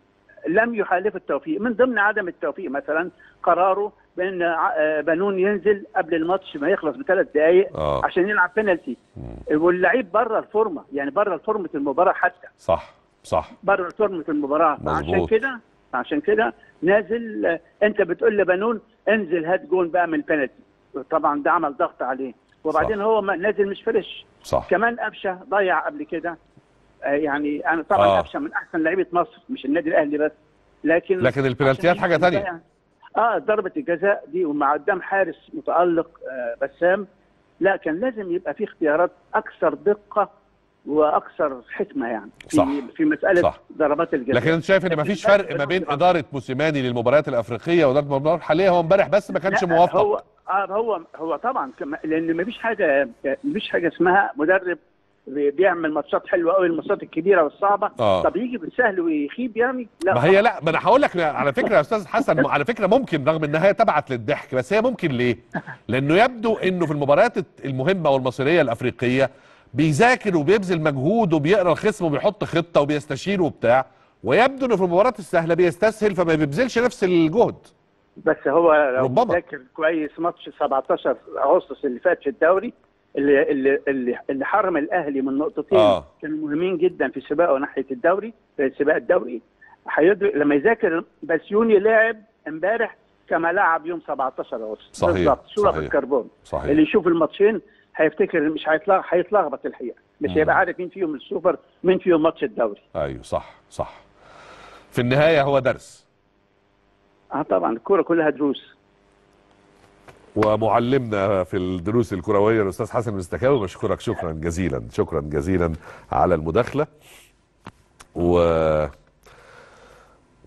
لم يحالف التوفيق من ضمن عدم التوفيق مثلا قراره بان آه، بنون ينزل قبل الماتش ما يخلص بثلاث دقائق آه. عشان يلعب بينالتي واللعيب بره الفورمه يعني بره فورمه المباراه حتى صح صح بره تورنمنت المباراه عشان كده عشان كده نازل آه، انت بتقول لبنون انزل هات جون بقى من البنالتي طبعا ده عمل ضغط عليه وبعدين صح. هو نازل مش فريش صح كمان قفشه ضيع قبل كده آه، يعني انا طبعا آه. قفشه آه. من احسن لعيبه مصر مش النادي الاهلي بس لكن لكن البنالتيات حاجه ثانيه اه ضربه الجزاء دي ومع قدام حارس متالق آه بسام لا كان لازم يبقى في اختيارات اكثر دقه واكثر حكمه يعني في صح. في مساله صح. ضربات الجزاء لكن انت شايف ان ما فيش فرق ما بين اداره موسيماني للمباريات الافريقيه واداره المباراه الحاليه هو امبارح بس ما كانش موفق هو آه، هو هو طبعا لان ما فيش حاجه ما فيش حاجه اسمها مدرب بيعمل ماتشات حلوه قوي الماتشات الكبيره والصعبه آه. طب يجي بالسهل ويخيب يعني لا ما هي لا ما انا هقول لك على فكره يا استاذ حسن على فكره ممكن رغم انها هي تبعت للضحك بس هي ممكن ليه؟ لانه يبدو انه في المباريات المهمه والمصيريه الافريقيه بيذاكر وبيبذل مجهود وبيقرا الخصم وبيحط خطه وبيستشير وبتاع ويبدو انه في المباراه السهله بيستسهل فما بيبذلش نفس الجهد بس هو لو ذاكر فاكر كويس ماتش 17 اغسطس اللي فات في الدوري اللي اللي اللي حرم الاهلي من نقطتين آه. كانوا مهمين جدا في سباقه ناحيه الدوري في سباق الدوري حيدر لما يذاكر بسيوني لعب امبارح كما لعب يوم 17 اغسطس بالظبط صوره صحيح. اللي يشوف الماتشين هيفتكر مش هيتلغ هيتلخبط الحقيقه مش هيبقى عارف مين فيهم السوبر مين فيهم ماتش الدوري ايوه صح صح في النهايه هو درس اه طبعا الكوره كلها دروس ومعلمنا في الدروس الكرويه الاستاذ حسن المستكاوي بشكرك شكرا جزيلا شكرا جزيلا على المداخله و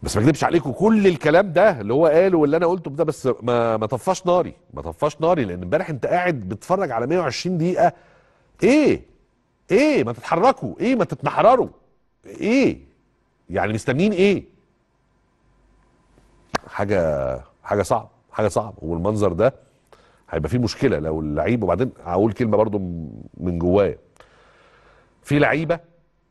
بس ما اكذبش عليكم كل الكلام ده اللي هو قاله واللي انا قلته ده بس ما ما طفاش ناري ما طفاش ناري لان امبارح انت قاعد بتتفرج على 120 دقيقه ايه ايه ما تتحركوا ايه ما تتنحرروا ايه يعني مستنيين ايه حاجه حاجه صعبه حاجه صعبه والمنظر ده هيبقى فيه مشكله لو اللعيب وبعدين هقول كلمه برضو من جوايا في لعيبه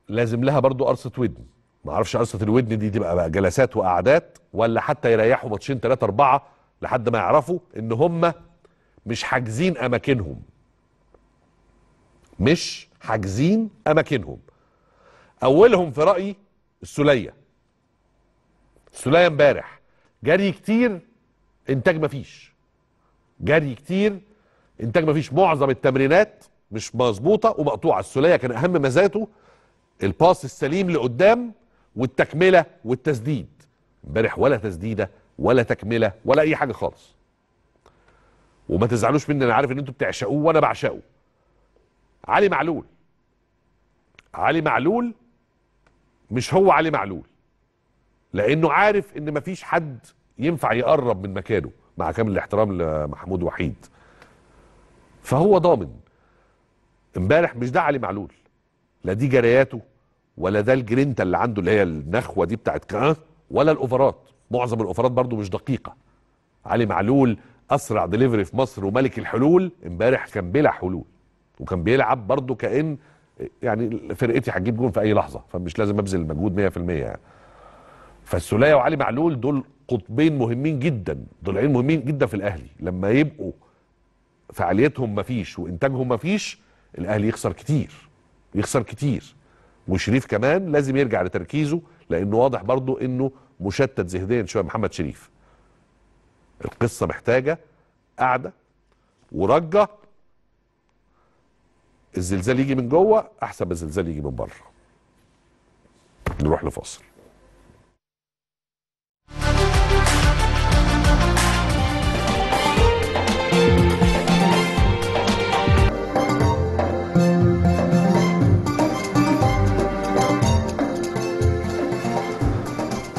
لازم لها برضو قرصه ودن ما اعرفش قصه الودن دي تبقى بقى جلسات وقعدات ولا حتى يريحوا ماتشين ثلاثه اربعه لحد ما يعرفوا ان هم مش حاجزين اماكنهم مش حاجزين اماكنهم اولهم في رايي السوليه السوليه امبارح جري كتير انتاج مفيش جري كتير انتاج مفيش معظم التمرينات مش مظبوطه ومقطوعه السوليه كان اهم مزاته الباص السليم لقدام والتكمله والتسديد امبارح ولا تسديده ولا تكمله ولا اي حاجه خالص وما تزعلوش مني انا عارف ان انتوا بتعشقوه وانا بعشقه علي معلول علي معلول مش هو علي معلول لانه عارف ان مفيش حد ينفع يقرب من مكانه مع كامل الاحترام لمحمود وحيد فهو ضامن امبارح مش ده علي معلول لا دي جرياته ولا ده الجرينتا اللي عنده اللي هي النخوه دي بتاعت كان ولا الاوفرات معظم الاوفرات برضو مش دقيقه علي معلول اسرع دليفري في مصر وملك الحلول امبارح كان بلا حلول وكان بيلعب برضو كان يعني فرقتي هتجيب جون في اي لحظه فمش لازم ابذل المجهود 100% يعني فالسوليه وعلي معلول دول قطبين مهمين جدا ضلعين مهمين جدا في الاهلي لما يبقوا فعاليتهم مفيش وانتاجهم مفيش الاهلي يخسر كتير يخسر كتير وشريف كمان لازم يرجع لتركيزه لانه واضح برضه انه مشتت ذهنيا شويه محمد شريف القصه محتاجه قعده ورجه الزلزال يجي من جوه احسن ما الزلزال يجي من بره نروح لفاصل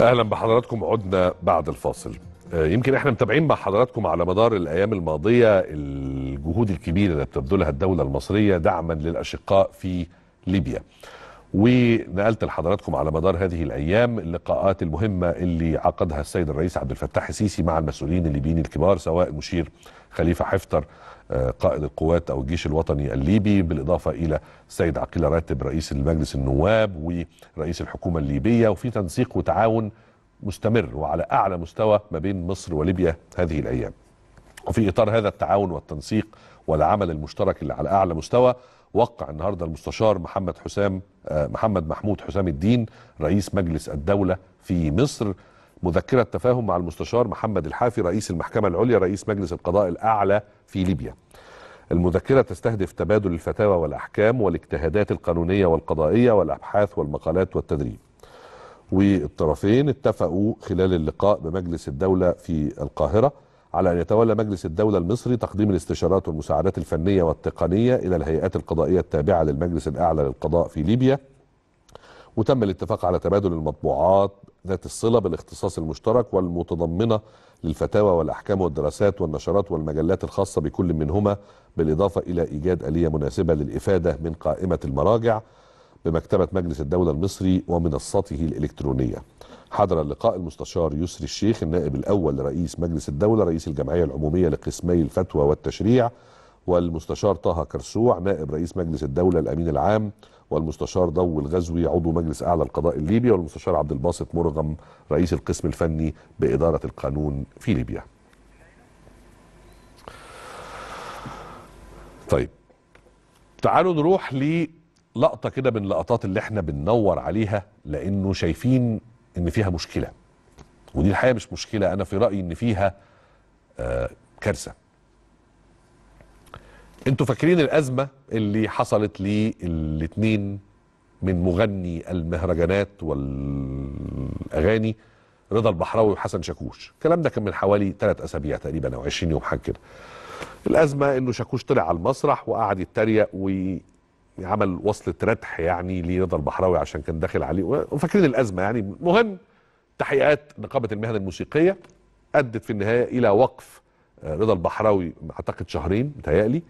اهلا بحضراتكم عدنا بعد الفاصل آه، يمكن احنا متابعين مع حضراتكم على مدار الايام الماضيه الجهود الكبيره اللي بتبذلها الدوله المصريه دعما للاشقاء في ليبيا ونقلت لحضراتكم على مدار هذه الايام اللقاءات المهمه اللي عقدها السيد الرئيس عبد الفتاح السيسي مع المسؤولين الليبيين الكبار سواء مشير خليفه حفتر آه، قائد القوات او الجيش الوطني الليبي بالاضافه الى السيد عقيل راتب رئيس المجلس النواب ورئيس الحكومه الليبيه وفي تنسيق وتعاون مستمر وعلى اعلى مستوى ما بين مصر وليبيا هذه الايام. وفي اطار هذا التعاون والتنسيق والعمل المشترك اللي على اعلى مستوى وقع النهارده المستشار محمد حسام آه، محمد محمود حسام الدين رئيس مجلس الدوله في مصر مذكره تفاهم مع المستشار محمد الحافي رئيس المحكمه العليا رئيس مجلس القضاء الاعلى في ليبيا. المذكرة تستهدف تبادل الفتاوى والأحكام والاجتهادات القانونية والقضائية والأبحاث والمقالات والتدريب والطرفين اتفقوا خلال اللقاء بمجلس الدولة في القاهرة على أن يتولى مجلس الدولة المصري تقديم الاستشارات والمساعدات الفنية والتقنية إلى الهيئات القضائية التابعة للمجلس الأعلى للقضاء في ليبيا وتم الاتفاق على تبادل المطبوعات ذات الصلة بالاختصاص المشترك والمتضمنة للفتاوى والأحكام والدراسات والنشرات والمجلات الخاصة بكل منهما بالإضافة إلى إيجاد آلية مناسبة للإفادة من قائمة المراجع بمكتبة مجلس الدولة المصري ومنصته الإلكترونية حضر اللقاء المستشار يسري الشيخ النائب الأول لرئيس مجلس الدولة رئيس الجمعية العمومية لقسمي الفتوى والتشريع والمستشار طه كرسوع نائب رئيس مجلس الدولة الأمين العام والمستشار ضو الغزوي عضو مجلس أعلى القضاء الليبي والمستشار عبد الباسط مرغم رئيس القسم الفني بإدارة القانون في ليبيا طيب تعالوا نروح لي لقطه كده من لقطات اللي احنا بننور عليها لانه شايفين ان فيها مشكله ودي الحقيقه مش مشكله انا في رايي ان فيها آه، كارثه انتوا فاكرين الازمه اللي حصلت للاثنين من مغني المهرجانات والاغاني رضا البحراوي وحسن شاكوش الكلام ده كان من حوالي ثلاث اسابيع تقريبا او 20 يوم حاجه كده الازمه انه شاكوش طلع على المسرح وقعد يتريق عمل وصلة ردح يعني لرضا البحراوي عشان كان داخل عليه وفاكرين الأزمة يعني مهم تحقيقات نقابة المهن الموسيقية أدت في النهاية إلى وقف آه، رضا البحراوي أعتقد شهرين متهيألي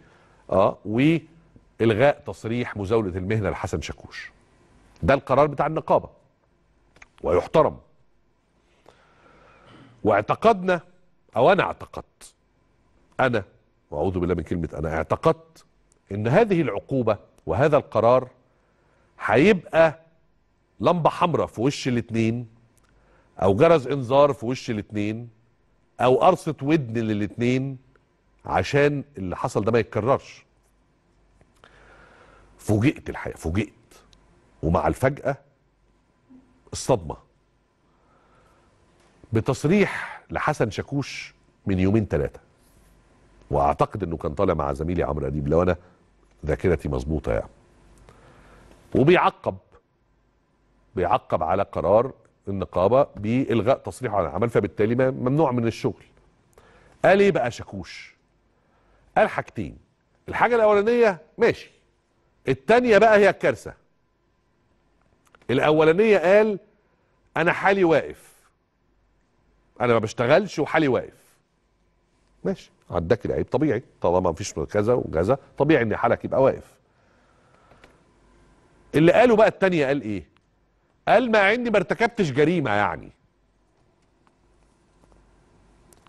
آه وإلغاء تصريح مزاولة المهنة لحسن شاكوش ده القرار بتاع النقابة ويحترم واعتقدنا أو أنا اعتقدت أنا وأعوذ بالله من كلمة أنا اعتقدت إن هذه العقوبة وهذا القرار هيبقى لمبة حمراء في وش الاتنين او جرس انذار في وش الاتنين او قرصة ودن للاتنين عشان اللي حصل ده ما يتكررش فوجئت الحقيقة فوجئت ومع الفجأة الصدمة بتصريح لحسن شاكوش من يومين ثلاثة واعتقد انه كان طالع مع زميلي عمرو اديب لو انا ذاكرتي مظبوطه يعني وبيعقب بيعقب على قرار النقابه بالغاء تصريحه عن العمل فبالتالي ممنوع من الشغل قال ايه بقى شاكوش قال حاجتين الحاجه الاولانيه ماشي التانيه بقى هي الكارثه الاولانيه قال انا حالي واقف انا ما بشتغلش وحالي واقف ماشي عندك لعيب طبيعي طالما مفيش كذا وكذا طبيعي ان حالك يبقى واقف اللي قاله بقى التانية قال ايه قال ما عندي ما ارتكبتش جريمة يعني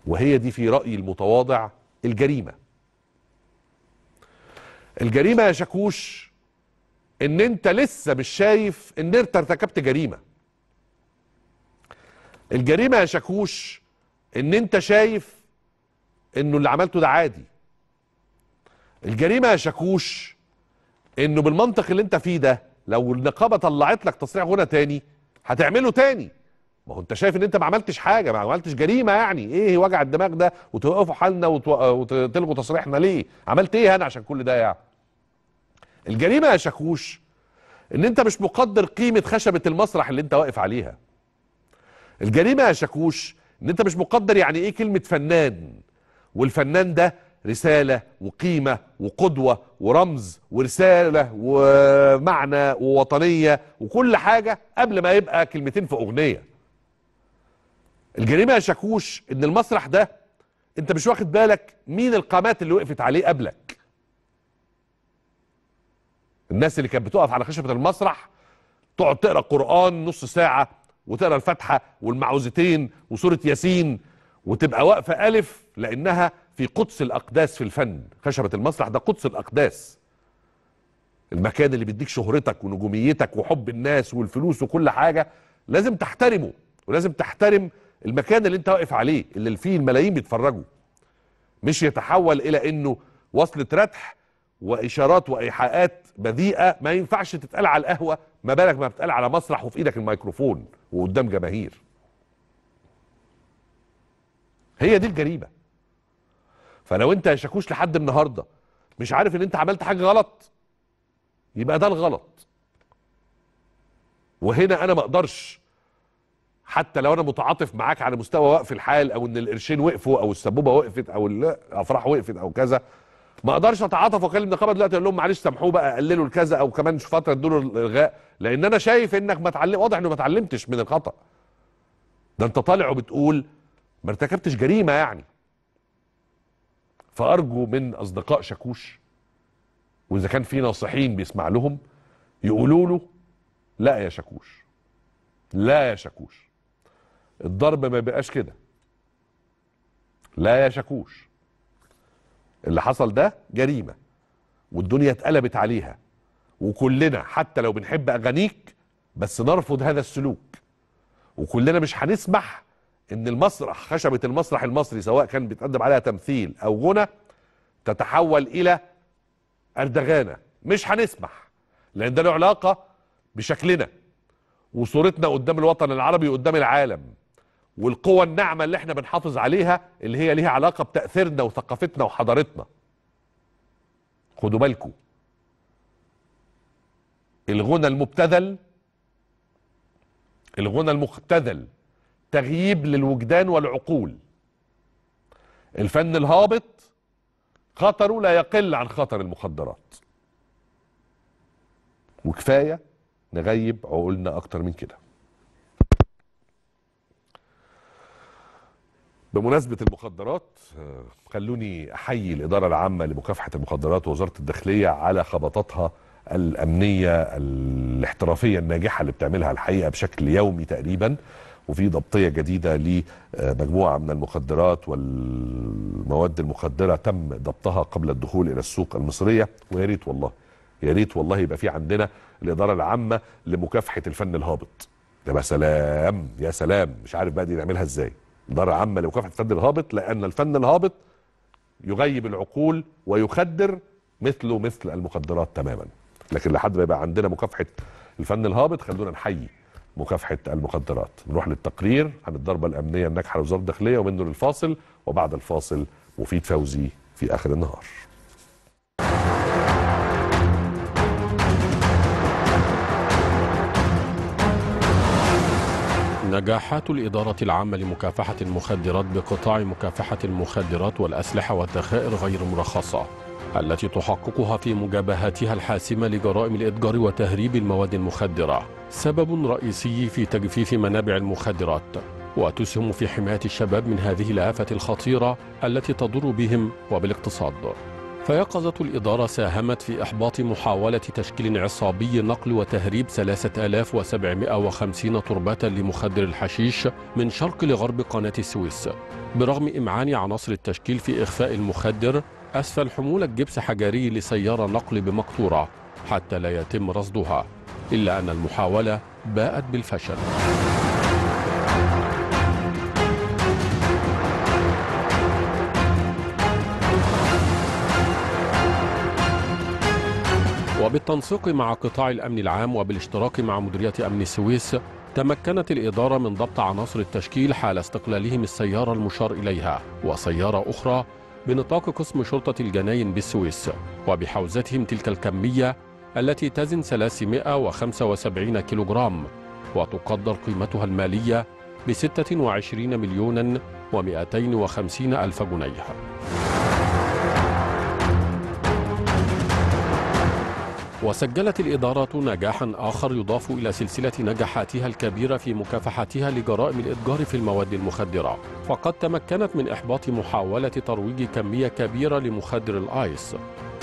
وهي دي في رأيي المتواضع الجريمة الجريمة يا شاكوش ان انت لسه مش شايف ان انت ارتكبت جريمة الجريمة يا شاكوش ان انت شايف انه اللي عملته ده عادي الجريمه يا شاكوش انه بالمنطق اللي انت فيه ده لو النقابه طلعت لك تصريح غنى تاني هتعمله تاني ما هو انت شايف ان انت ما عملتش حاجه ما عملتش جريمه يعني ايه وجع الدماغ ده وتوقفوا حالنا وتلغوا تصريحنا ليه عملت ايه انا عشان كل ده يعني الجريمه يا شاكوش ان انت مش مقدر قيمه خشبه المسرح اللي انت واقف عليها الجريمه يا شاكوش ان انت مش مقدر يعني ايه كلمه فنان والفنان ده رسالة وقيمة وقدوة ورمز ورسالة ومعنى ووطنية وكل حاجة قبل ما يبقى كلمتين في أغنية الجريمة يا شاكوش إن المسرح ده أنت مش واخد بالك مين القامات اللي وقفت عليه قبلك الناس اللي كانت بتقف على خشبة المسرح تقعد تقرأ قرآن نص ساعة وتقرأ الفاتحة والمعوذتين وسورة ياسين وتبقى واقفة ألف لأنها في قدس الأقداس في الفن خشبة المسرح ده قدس الأقداس المكان اللي بيديك شهرتك ونجوميتك وحب الناس والفلوس وكل حاجة لازم تحترمه ولازم تحترم المكان اللي انت واقف عليه اللي فيه الملايين بيتفرجوا مش يتحول إلى أنه وصلة ردح وإشارات وإيحاءات بذيئة ما ينفعش تتقال على القهوة ما بالك ما بتقال على مسرح وفي إيدك الميكروفون وقدام جماهير هي دي الجريمه فلو انت يا شاكوش لحد النهارده مش عارف ان انت عملت حاجه غلط يبقى ده الغلط وهنا انا ما اقدرش حتى لو انا متعاطف معاك على مستوى وقف الحال او ان القرشين وقفوا او السبوبه وقفت او الافراح وقفت او كذا ما اقدرش اتعاطف واكلم النقابه دلوقتي اقول لهم معلش سامحوه بقى قللوا الكذا او كمان فتره ادوا الغاء لان انا شايف انك ما تعلم واضح انه ما اتعلمتش من الخطا ده انت طالع وبتقول ما ارتكبتش جريمه يعني فارجو من اصدقاء شاكوش واذا كان في ناصحين بيسمع لهم يقولوا له لا يا شاكوش لا يا شاكوش الضرب ما بيبقاش كده لا يا شاكوش اللي حصل ده جريمه والدنيا اتقلبت عليها وكلنا حتى لو بنحب اغانيك بس نرفض هذا السلوك وكلنا مش هنسمح ان المسرح خشبه المسرح المصري سواء كان بيتقدم عليها تمثيل او غنى تتحول الى اردغانه مش هنسمح لان ده له علاقه بشكلنا وصورتنا قدام الوطن العربي وقدام العالم والقوى الناعمه اللي احنا بنحافظ عليها اللي هي ليها علاقه بتاثيرنا وثقافتنا وحضارتنا خدوا بالكم الغنى المبتذل الغنى المختذل تغييب للوجدان والعقول الفن الهابط خطره لا يقل عن خطر المخدرات وكفاية نغيب عقولنا أكتر من كده بمناسبة المخدرات آه، خلوني أحيي الإدارة العامة لمكافحة المخدرات ووزارة الداخلية على خبطاتها الأمنية الاحترافية الناجحة اللي بتعملها الحقيقة بشكل يومي تقريباً وفي ضبطيه جديده لمجموعه من المخدرات والمواد المخدره تم ضبطها قبل الدخول الى السوق المصريه ويا ريت والله يا ريت والله يبقى في عندنا الاداره العامه لمكافحه الفن الهابط يا سلام يا سلام مش عارف بقى دي نعملها ازاي اداره عامه لمكافحه الفن الهابط لان الفن الهابط يغيب العقول ويخدر مثله مثل المخدرات تماما لكن لحد ما يبقى عندنا مكافحه الفن الهابط خلونا نحيي مكافحه المخدرات نروح للتقرير عن الضربه الامنيه الناجحه لوزاره الداخليه ومنه للفاصل وبعد الفاصل مفيد فوزي في اخر النهار نجاحات الإدارة العامة لمكافحة المخدرات بقطاع مكافحة المخدرات والأسلحة والذخائر غير مرخصة التي تحققها في مجابهاتها الحاسمة لجرائم الإتجار وتهريب المواد المخدرة سبب رئيسي في تجفيف منابع المخدرات وتسهم في حماية الشباب من هذه الآفة الخطيرة التي تضر بهم وبالاقتصاد فيقظة الإدارة ساهمت في إحباط محاولة تشكيل عصابي نقل وتهريب 3750 تربة لمخدر الحشيش من شرق لغرب قناة السويس برغم إمعان عناصر التشكيل في إخفاء المخدر أسفل حمولة جبس حجري لسيارة نقل بمقطورة حتى لا يتم رصدها إلا أن المحاولة باءت بالفشل وبالتنسيق مع قطاع الأمن العام وبالاشتراك مع مديرية أمن السويس تمكنت الإدارة من ضبط عناصر التشكيل حال استقلالهم السيارة المشار إليها وسيارة أخرى بنطاق قسم شرطة الجناين بالسويس وبحوزتهم تلك الكمية التي تزن 375 كيلوغرام وتقدر قيمتها المالية ب 26 مليون و250 ألف جنيه وسجلت الإدارة نجاحا آخر يضاف إلى سلسلة نجاحاتها الكبيرة في مكافحتها لجرائم الإتجار في المواد المخدرة فقد تمكنت من إحباط محاولة ترويج كمية كبيرة لمخدر الآيس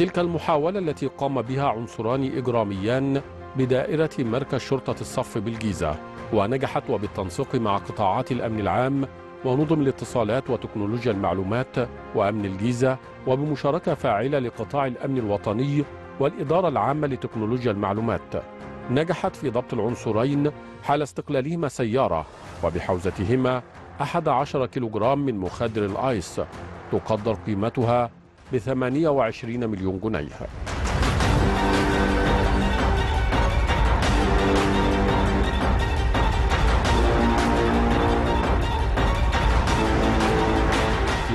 تلك المحاولة التي قام بها عنصران إجراميان بدائرة مركز شرطة الصف بالجيزة ونجحت وبالتنسيق مع قطاعات الأمن العام ونظم الاتصالات وتكنولوجيا المعلومات وأمن الجيزة وبمشاركة فاعلة لقطاع الأمن الوطني والإدارة العامة لتكنولوجيا المعلومات نجحت في ضبط العنصرين حال استقلالهما سيارة وبحوزتهما 11 كيلوغرام من مخدر الآيس تقدر قيمتها ب 28 مليون جنيه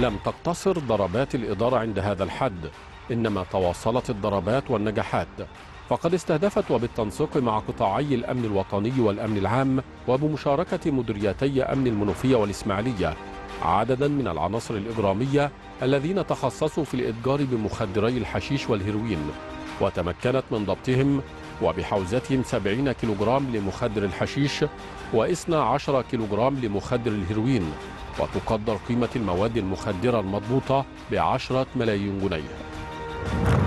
لم تقتصر ضربات الإدارة عند هذا الحد إنما تواصلت الضربات والنجاحات فقد استهدفت وبالتنسيق مع قطاعي الأمن الوطني والأمن العام وبمشاركة مديريتي أمن المنوفية والإسماعيلية عددا من العناصر الإجرامية الذين تخصصوا في الإتجار بمخدري الحشيش والهيروين وتمكنت من ضبطهم وبحوزتهم 70 كيلوغرام لمخدر الحشيش و12 كيلوغرام لمخدر الهيروين وتقدر قيمة المواد المخدرة المضبوطة بعشرة ملايين جنيه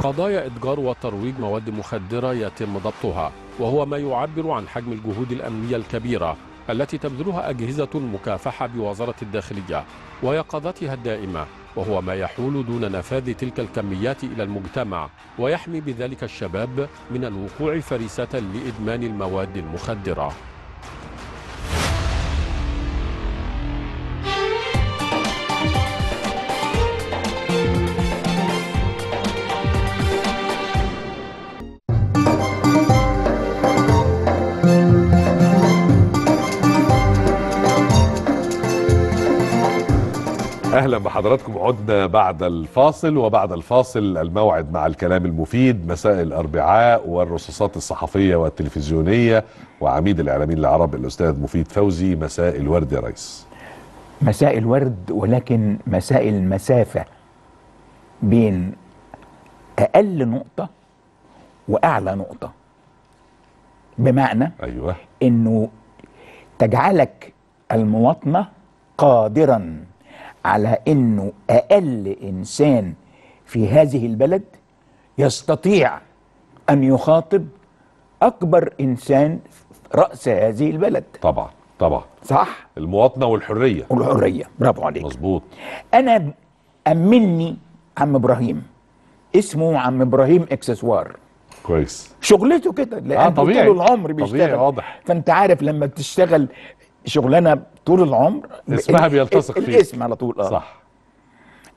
قضايا إتجار وترويج مواد مخدرة يتم ضبطها وهو ما يعبر عن حجم الجهود الأمنية الكبيرة التي تبذلها أجهزة المكافحة بوزارة الداخلية ويقظتها الدائمة وهو ما يحول دون نفاذ تلك الكميات إلى المجتمع ويحمي بذلك الشباب من الوقوع فريسة لإدمان المواد المخدرة اهلا بحضراتكم عدنا بعد الفاصل وبعد الفاصل الموعد مع الكلام المفيد مساء الاربعاء والرصاصات الصحفيه والتلفزيونيه وعميد الاعلاميين العرب الاستاذ مفيد فوزي مساء الورد يا ريس مساء الورد ولكن مساء المسافه بين اقل نقطه واعلى نقطه بمعنى ايوه انه تجعلك المواطنه قادرا على انه اقل انسان في هذه البلد يستطيع ان يخاطب اكبر انسان راس هذه البلد طبعا طبعا صح المواطنه والحريه والحريه برافو عليك مظبوط انا امني عم ابراهيم اسمه عم ابراهيم اكسسوار كويس شغلته كده لان آه طبيعي. طول العمر بيشتغل طبيعي واضح فانت عارف لما بتشتغل شغلانه طول العمر اسمها بيلتصق فيه الاسم على طول اه صح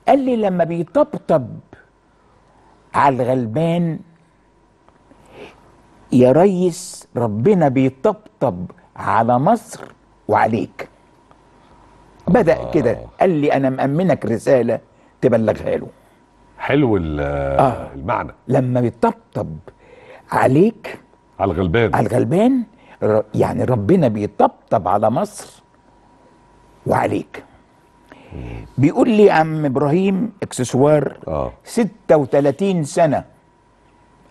قال لي لما بيطبطب على الغلبان يا ريس ربنا بيطبطب على مصر وعليك بدأ آه. كده قال لي أنا مأمنك رسالة تبلغها له حلو آه. المعنى لما بيطبطب عليك على الغلبان على الغلبان يعني ربنا بيطبطب على مصر وعليك بيقول لي عم ابراهيم اكسسوار اه 36 سنه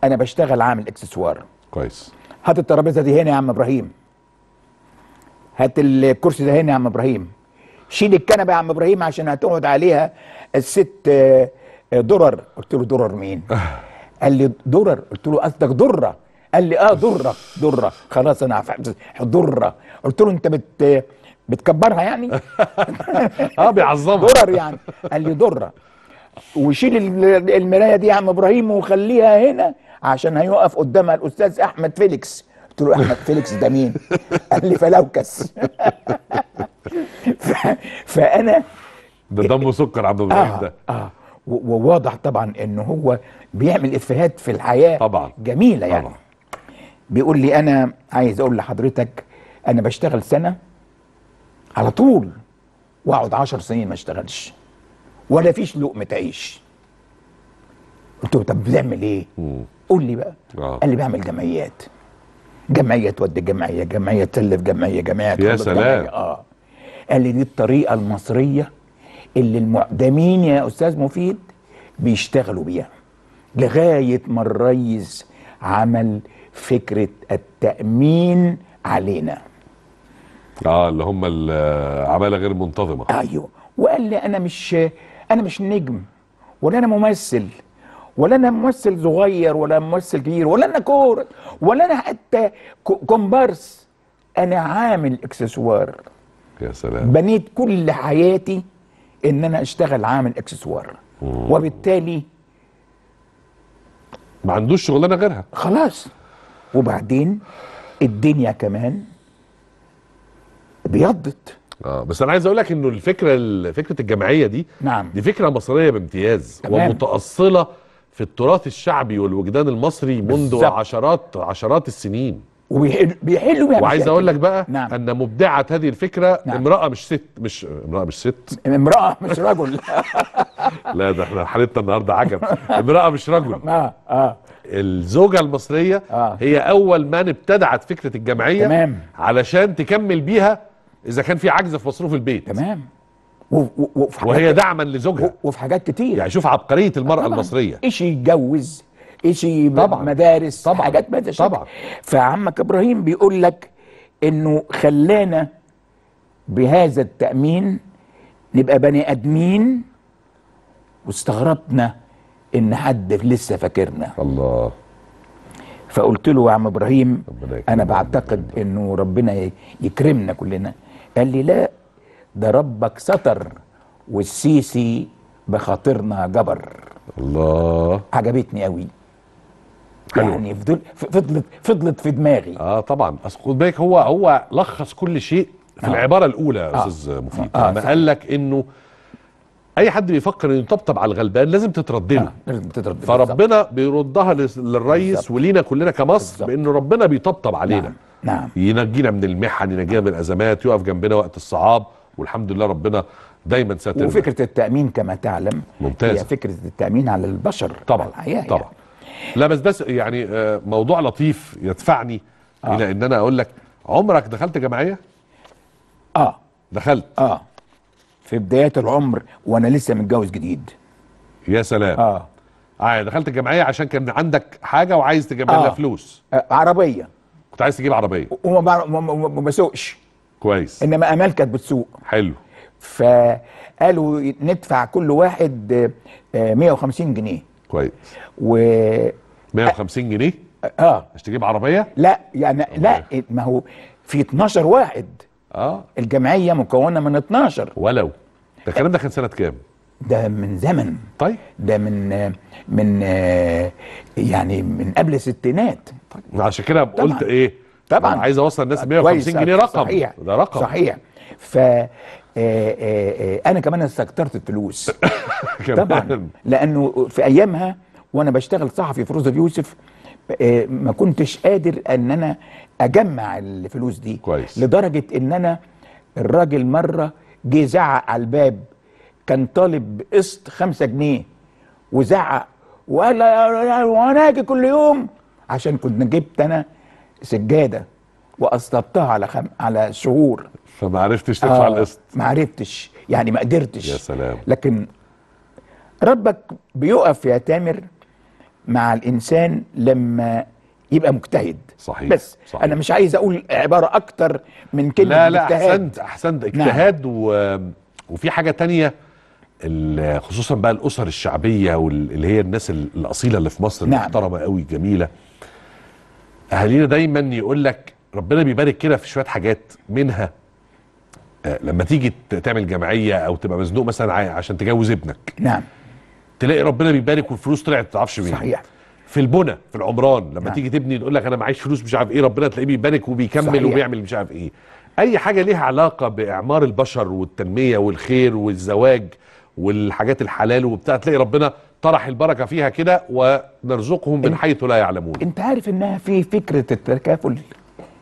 انا بشتغل عامل اكسسوار كويس هات الترابيزه دي هنا يا عم ابراهيم هات الكرسي ده هنا يا عم ابراهيم شيل الكنبه يا عم ابراهيم عشان هتقعد عليها الست آه، آه، درر قلت له درر مين قال لي درر قلت له قصدك دره قال لي اه دره دره خلاص انا ضره دره قلت له انت بت بتكبرها يعني اه بيعظمها درر يعني قال لي دره وشيل المرايه دي يا عم ابراهيم وخليها هنا عشان هيقف قدامها الاستاذ احمد فيليكس قلت له احمد فيليكس ده مين قال لي فلوكس فانا ده دمه سكر عبد الرحيم آه ده اه وواضح طبعا ان هو بيعمل افيهات في الحياه طبعا جميله يعني طبعا. بيقول لي انا عايز اقول لحضرتك انا بشتغل سنه على طول واقعد 10 سنين ما اشتغلش ولا فيش لقمه عيش قلت له طب بتعمل ايه؟ قول لي بقى آه. قال لي بعمل جمعيات جمعيه تودي جمعيه جمعيه تسلف جمعيه جمعيه يا سلام جمعية. اه قال لي دي الطريقه المصريه اللي المعدمين يا استاذ مفيد بيشتغلوا بيها لغايه ما الريس عمل فكره التامين علينا اه اللي هم العماله غير منتظمه ايوه وقال لي انا مش انا مش نجم ولا انا ممثل ولا انا ممثل صغير ولا ممثل كبير ولا انا كور ولا انا حتى كومبارس انا عامل اكسسوار يا سلام بنيت كل حياتي ان انا اشتغل عامل اكسسوار وبالتالي ما عندوش شغلانه غيرها خلاص وبعدين الدنيا كمان بيضت اه بس انا عايز اقول لك انه الفكره فكره الجمعيه دي نعم دي فكره مصريه بامتياز تمام. ومتاصله في التراث الشعبي والوجدان المصري منذ بالزبط. عشرات عشرات السنين وبيحلوا بيها وعايز اقول لك بقى نعم. ان مبدعه هذه الفكره نعم. امراه مش ست مش امراه مش ست امراه مش رجل لا ده احنا حالتنا النهارده عجب امراه مش رجل اه اه الزوجه المصريه آه. هي اول من ابتدعت فكره الجمعيه تمام. علشان تكمل بيها اذا كان في عجز في مصروف البيت تمام وفي وهي دعما لزوجها وفي حاجات كتير يعني شوف عبقريه المراه آه، طبعاً. المصريه ايش يتجوز شيء طبعا مدارس طبعا حاجات ما طبعا فعمك ابراهيم بيقول لك انه خلانا بهذا التامين نبقى بني ادمين واستغربنا ان حد لسه فاكرنا الله فقلت له يا عم ابراهيم انا بعتقد انه ربنا يكرمنا كلنا قال لي لا ده ربك ستر والسيسي بخاطرنا جبر الله عجبتني قوي حلو. يعني فضل فضلت فضلت في دماغي اه طبعا خد بالك هو هو لخص كل شيء في آه. العباره الاولى يا آه. استاذ مفيد آه. آه. قال لك انه اي حد بيفكر انه يطبطب على الغلبان لازم تترد له آه. لازم تترد فربنا بيردها للريس بالزبط. ولينا كلنا كمصر بالزبط. بانه ربنا بيطبطب علينا نعم. نعم ينجينا من المحن ينجينا من الازمات يقف جنبنا وقت الصعاب والحمد لله ربنا دايما ساترنا وفكره التامين كما تعلم ممتاز هي فكره التامين على البشر طبعا على الحياه يعني. طبعا يعني. لا بس بس يعني آه، موضوع لطيف يدفعني آه. الى ان انا اقول لك عمرك دخلت جمعيه؟ اه دخلت اه في بدايات العمر وانا لسه متجوز جديد يا سلام اه اه يعني دخلت الجمعيه عشان كان عندك حاجه وعايز تجيب لها آه. فلوس آه. عربيه كنت عايز تجيب عربيه وما بسوقش كويس انما امال كانت بتسوق حلو فقالوا ندفع كل واحد 150 آه، جنيه كويس و 150 جنيه اه عشان تجيب عربيه لا يعني لا إيه، ما هو في 12 واحد اه الجمعيه مكونه من 12 ولو ده الكلام ده كان سنه كام ده من زمن طيب ده من من آه، يعني من قبل الستينات طيب. عشان كده قلت ايه طبعا عايز اوصل الناس 150 آه، جنيه رقم صحيح ده رقم صحيح ف آه، آه، آه، انا كمان استكترت الفلوس طبعا لانه في ايامها وانا بشتغل صحفي في روز يوسف ما كنتش قادر ان انا اجمع الفلوس دي كويس. لدرجه ان انا الراجل مره جه زعق على الباب كان طالب قسط 5 جنيه وزعق وقال وانا اجي كل يوم عشان كنت جبت انا سجاده واسطبتها على خم... على شهور فما عرفتش تدفع آه القسط ما عرفتش يعني ما قدرتش يا سلام لكن ربك بيقف يا تامر مع الانسان لما يبقى مجتهد صحيح بس صحيح. انا مش عايز اقول عباره اكتر من كلمه لا لا احسنت احسنت نعم. اجتهاد نعم. و... وفي حاجه تانية خصوصا بقى الاسر الشعبيه واللي هي الناس الاصيله اللي في مصر نعم. المحترمه قوي جميله اهالينا دايما يقول لك ربنا بيبارك كده في شويه حاجات منها آه، لما تيجي تعمل جمعيه او تبقى مزنوق مثلا عشان تجوز ابنك نعم تلاقي ربنا بيبارك والفلوس طلعت ما تعرفش مين صحيح في البنى في العمران لما نعم. تيجي تبني تقول لك انا معيش فلوس مش عارف ايه ربنا تلاقيه بيبارك وبيكمل صحيح. وبيعمل مش عارف ايه اي حاجه ليها علاقه باعمار البشر والتنميه والخير والزواج والحاجات الحلال وبتاع تلاقي ربنا طرح البركه فيها كده ونرزقهم من حيث لا يعلمون انت عارف انها في فكره التكافل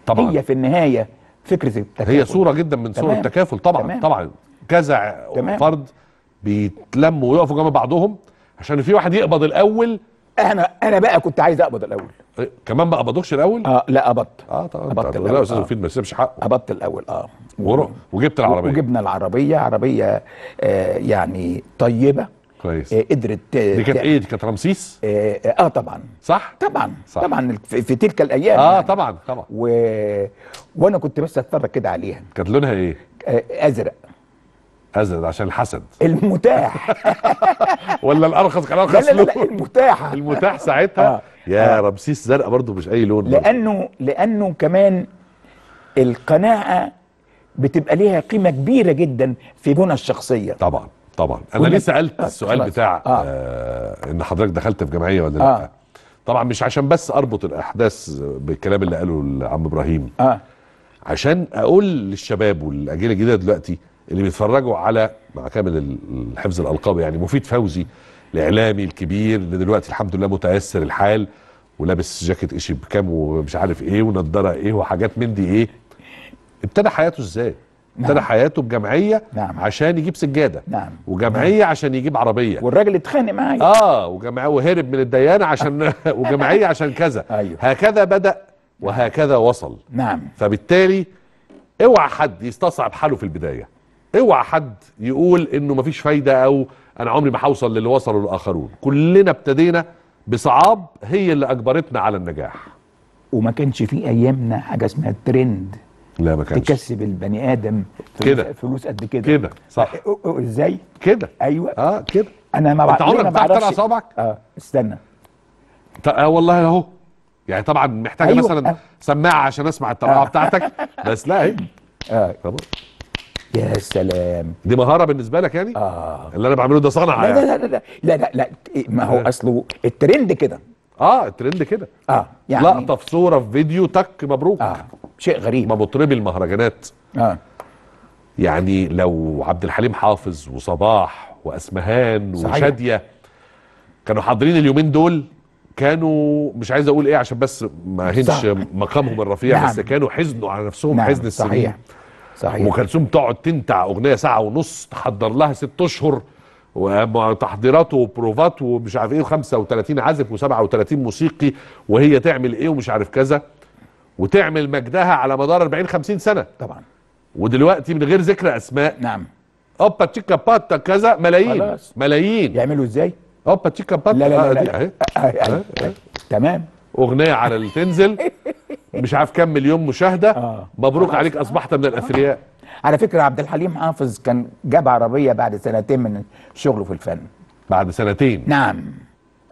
طبعا هي في النهايه فكره التكافل هي صوره جدا من صور التكافل طبعا تمام. طبعا كذا تمام. فرد بيتلموا ويقفوا جنب بعضهم عشان في واحد يقبض الاول انا انا بقى كنت عايز اقبض الاول إيه، كمان ما قبضوش الاول؟ اه لا قبضت اه طبعا قبضت الاول لا استاذ مفيد آه. ما يسيبش حقه قبضت الاول اه ورحت وجبت العربيه وجبنا العربيه عربيه آه يعني طيبه كويس آه قدرت دي كانت ايه دي كانت رمسيس آه،, آه, اه طبعا صح طبعا صح. طبعا في تلك الايام اه يعني. طبعا طبعا و... وانا كنت بس اتفرج كده عليها كانت لونها ايه آه ازرق ازرق عشان الحسد المتاح ولا الارخص كان ارخص لا لا, لا المتاح المتاح ساعتها آه. يا آه. رمسيس زرقاء برضه مش اي لون لانه برضو. لانه كمان القناعه بتبقى ليها قيمه كبيره جدا في بنى الشخصيه طبعا طبعا انا ليه سالت آه، السؤال بتاع آه. آه ان حضرتك دخلت في جمعيه ولا آه. لا طبعا مش عشان بس اربط الاحداث بالكلام اللي قاله العم ابراهيم آه. عشان اقول للشباب والاجيال الجديده دلوقتي اللي بيتفرجوا على مع كامل الحفظ الالقاب يعني مفيد فوزي الاعلامي الكبير اللي دلوقتي الحمد لله متيسر الحال ولابس جاكيت ايش بكام ومش عارف ايه ونضاره ايه وحاجات من دي ايه ابتدى حياته ازاي ابتدى نعم. حياته بجمعيه نعم. عشان يجيب سجاده نعم. وجمعيه نعم. عشان يجيب عربيه والراجل اتخانق معايا اه وجمعيه وهرب من الديانه عشان وجمعيه عشان كذا أيوه. هكذا بدا وهكذا وصل نعم فبالتالي اوعى حد يستصعب حاله في البدايه اوعى حد يقول انه مفيش فايده او انا عمري ما هوصل للي وصلوا الاخرون كلنا ابتدينا بصعاب هي اللي اجبرتنا على النجاح وما كانش في ايامنا حاجه اسمها ترند لا ما كانش تكسب البني ادم كده فلوس قد كده كده صح أه، أه، أه، ازاي؟ كده ايوه اه كده انا ما بعرفش انت عمرك بتعرف ترى صابعك؟ اه استنى اه والله اهو يعني طبعا محتاجه أيوة. مثلا أه. سماعه عشان اسمع الطلعه آه. بتاعتك بس لا هي إيه. اه خلاص يا سلام دي مهاره بالنسبه لك يعني؟ اه اللي انا بعمله ده صنعه لا, يعني. لا لا لا لا لا لا ما هو اصله الترند كده اه الترند كده اه يعني لقطه في صوره في فيديو تك مبروك آه. شيء غريب ما بطرب المهرجانات آه. يعني لو عبد الحليم حافظ وصباح واسمهان وشاديه كانوا حاضرين اليومين دول كانوا مش عايز اقول ايه عشان بس ما هنش مقامهم الرفيع نعم. بس كانوا حزنوا على نفسهم نعم. حزن السنين صحيح صحيح ام كلثوم تقعد تنتع اغنيه ساعه ونص تحضر لها ست اشهر وتحضيرات وبروفات ومش عارف ايه و35 عازف و37 موسيقي وهي تعمل ايه ومش عارف كذا وتعمل مجدها على مدار 40 50 سنه طبعا ودلوقتي من غير ذكر اسماء نعم اوبا تشيكا باتا كذا ملايين خلاص. ملايين يعملوا ازاي اوبا تشيكا باتا لا لا لا, اهي آه، آه، آه، تمام اغنيه على اللي تنزل مش عارف كم مليون مشاهده آه. مبروك عليك اصبحت من الاثرياء على فكره عبد الحليم حافظ كان جاب عربيه بعد سنتين من شغله في الفن بعد سنتين نعم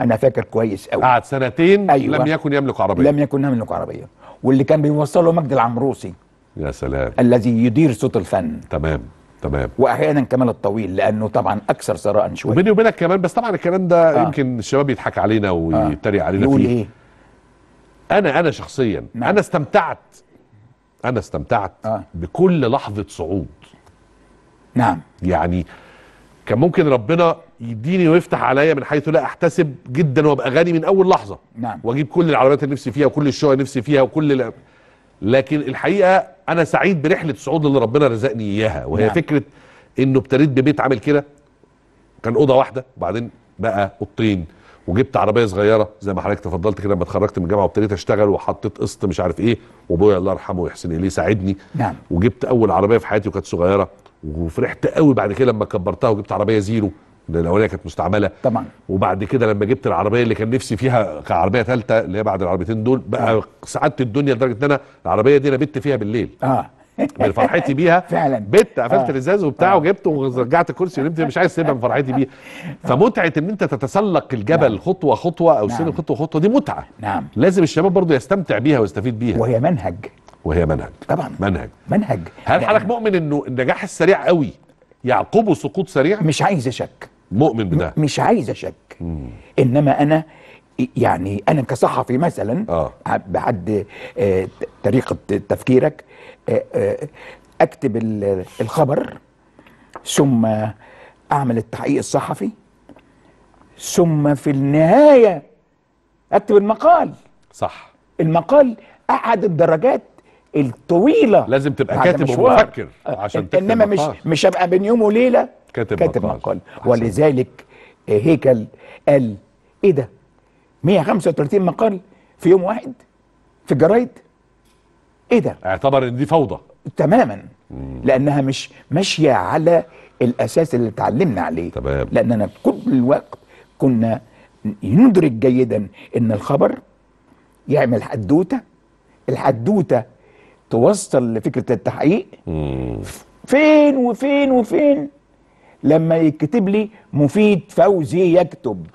انا فاكر كويس قوي قعد سنتين أيوة. لم يكن يملك عربيه لم يكن يملك عربيه واللي كان بيوصله مجدي العمروسي يا سلام الذي يدير صوت الفن تمام تمام واحيانا كمان الطويل لانه طبعا اكثر ثراء شويه وبيني وبينك كمان بس طبعا الكلام ده آه. يمكن الشباب يضحك علينا ويتريق آه. علينا يقول فيه. ايه انا انا شخصيا نعم. انا استمتعت انا استمتعت آه. بكل لحظه صعود نعم يعني كان ممكن ربنا يديني ويفتح عليا من حيث لا احتسب جدا وابقى غني من اول لحظه نعم واجيب كل العربيات اللي نفسي فيها وكل الشقق اللي نفسي فيها وكل ال... لكن الحقيقه انا سعيد برحله صعود اللي ربنا رزقني اياها وهي نعم. فكره انه ابتديت ببيت عامل كده كان اوضه واحده وبعدين بقى اوضتين وجبت عربيه صغيره زي ما حضرتك تفضلت كده لما اتخرجت من الجامعه وابتديت اشتغل وحطيت قسط مش عارف ايه وابويا الله يرحمه ويحسن اليه ساعدني نعم. وجبت اول عربيه في حياتي وكانت صغيره وفرحت قوي بعد كده لما كبرتها وجبت عربيه زيرو الاولانيه كانت مستعمله طبعا وبعد كده لما جبت العربيه اللي كان نفسي فيها كعربيه ثالثه اللي هي بعد العربيتين دول بقى آه. سعدت الدنيا لدرجه ان انا العربيه دي انا بت فيها بالليل اه من يعني فرحتي بيها فعلا بت قفلت آه. الازاز وبتاع آه. وجبته ورجعت الكرسي ونمت مش عايز اسيبها من فرحتي بيها فمتعه ان انت تتسلق الجبل نعم. خطوه خطوه او نعم. خطوه خطوه دي متعه نعم لازم الشباب برضه يستمتع بيها ويستفيد بيها وهي منهج وهي منهج طبعا منهج منهج هل حضرتك يعني مؤمن انه النجاح السريع قوي يعقبه سقوط سريع؟ مش عايز شك مؤمن بده مش عايز اشك مم. انما انا يعني انا كصحفي مثلا آه. بعد آه، طريقه تفكيرك آه، آه، اكتب الخبر ثم اعمل التحقيق الصحفي ثم في النهايه اكتب المقال صح المقال احد الدرجات الطويله لازم تبقى كاتب ومفكر عشان تكتب انما مش مش ابقى بين يوم وليله كاتب, كاتب مقال ولذلك آه، هيكل قال ايه ده 135 مقال في يوم واحد في الجرايد ايه ده اعتبر ان دي فوضى تماما مم. لانها مش ماشيه على الاساس اللي اتعلمنا عليه تمام لاننا كل الوقت كنا ندرك جيدا ان الخبر يعمل حدوته الحدوته توصل لفكره التحقيق مم. فين وفين وفين لما يكتب لي مفيد فوزي يكتب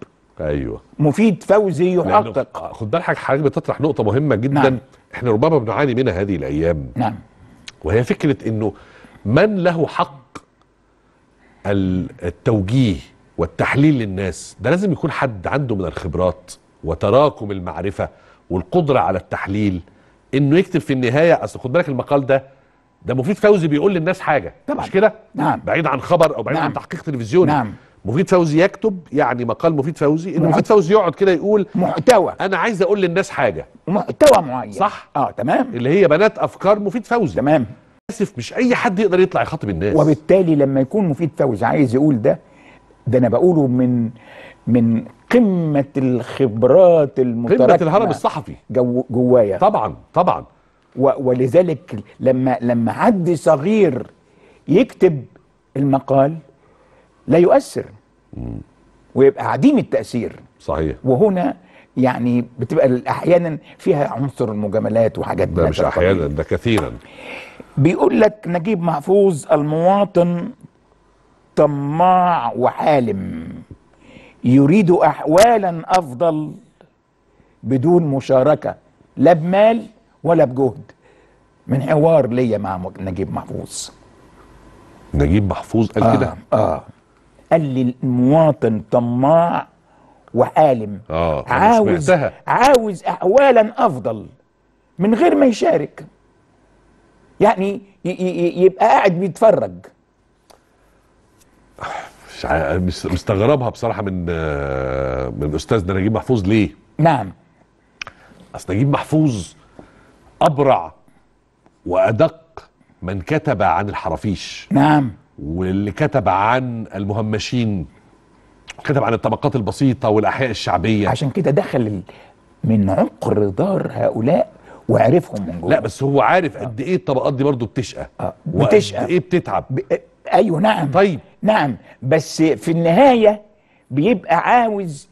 ايوه مفيد فوزي يحقق خد بالك حضرتك بتطرح نقطه مهمه جدا نعم. احنا ربما بنعاني منها هذه الايام نعم وهي فكره انه من له حق التوجيه والتحليل للناس ده لازم يكون حد عنده من الخبرات وتراكم المعرفه والقدره على التحليل انه يكتب في النهايه اصل خد بالك المقال ده ده مفيد فوزي بيقول للناس حاجه طبعا مش كده نعم بعيد عن خبر او بعيد نعم. عن تحقيق تلفزيوني نعم مفيد فوزي يكتب يعني مقال مفيد فوزي ان مفيد فوزي يقعد كده يقول محتوى انا عايز اقول للناس حاجه محتوى معين صح اه تمام اللي هي بنات افكار مفيد فوزي تمام اسف مش اي حد يقدر يطلع يخاطب الناس وبالتالي لما يكون مفيد فوزي عايز يقول ده ده انا بقوله من من قمه الخبرات المتراكمه قمه الهرم الصحفي جو جوايا طبعا طبعا ولذلك لما لما حد صغير يكتب المقال لا يؤثر ويبقى عديم التأثير صحيح وهنا يعني بتبقى احيانا فيها عنصر المجاملات وحاجات ده مش احيانا ده كثيرا بيقول لك نجيب محفوظ المواطن طماع وحالم يريد احوالا افضل بدون مشاركه لا بمال ولا بجهد من حوار ليا مع نجيب محفوظ نجيب محفوظ قال آه كده آه قال لي المواطن طماع وحالم آه عاوز سمعتها. عاوز احوالا افضل من غير ما يشارك يعني يبقى قاعد بيتفرج مش مستغربها بصراحه من من استاذنا نجيب محفوظ ليه نعم اصل نجيب محفوظ أبرع وأدق من كتب عن الحرافيش نعم واللي كتب عن المهمشين كتب عن الطبقات البسيطة والأحياء الشعبية عشان كده دخل من عقر دار هؤلاء وعرفهم من جوه لا بس هو عارف قد ايه الطبقات دي برضه بتشقى آه. بتشقى ايه بتتعب ب... ايوه نعم طيب نعم بس في النهايه بيبقى عاوز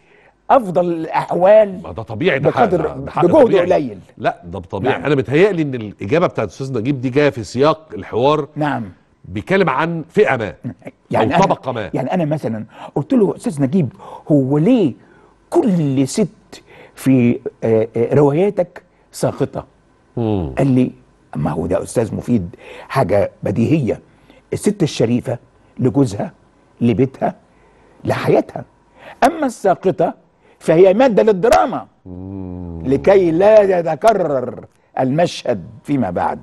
افضل الاحوال ما ده طبيعي ده بقدر بجهد قليل لا ده طبيعي نعم. انا متهيألي ان الاجابه بتاعت الاستاذ نجيب دي جايه في سياق الحوار نعم بيتكلم عن فئه ما يعني او طبقه ما يعني انا مثلا قلت له استاذ نجيب هو ليه كل ست في آه، آه، رواياتك ساقطه قال لي ما هو ده استاذ مفيد حاجه بديهيه الست الشريفه لجوزها لبيتها لحياتها اما الساقطه فهي مادة للدراما لكي لا يتكرر المشهد فيما بعد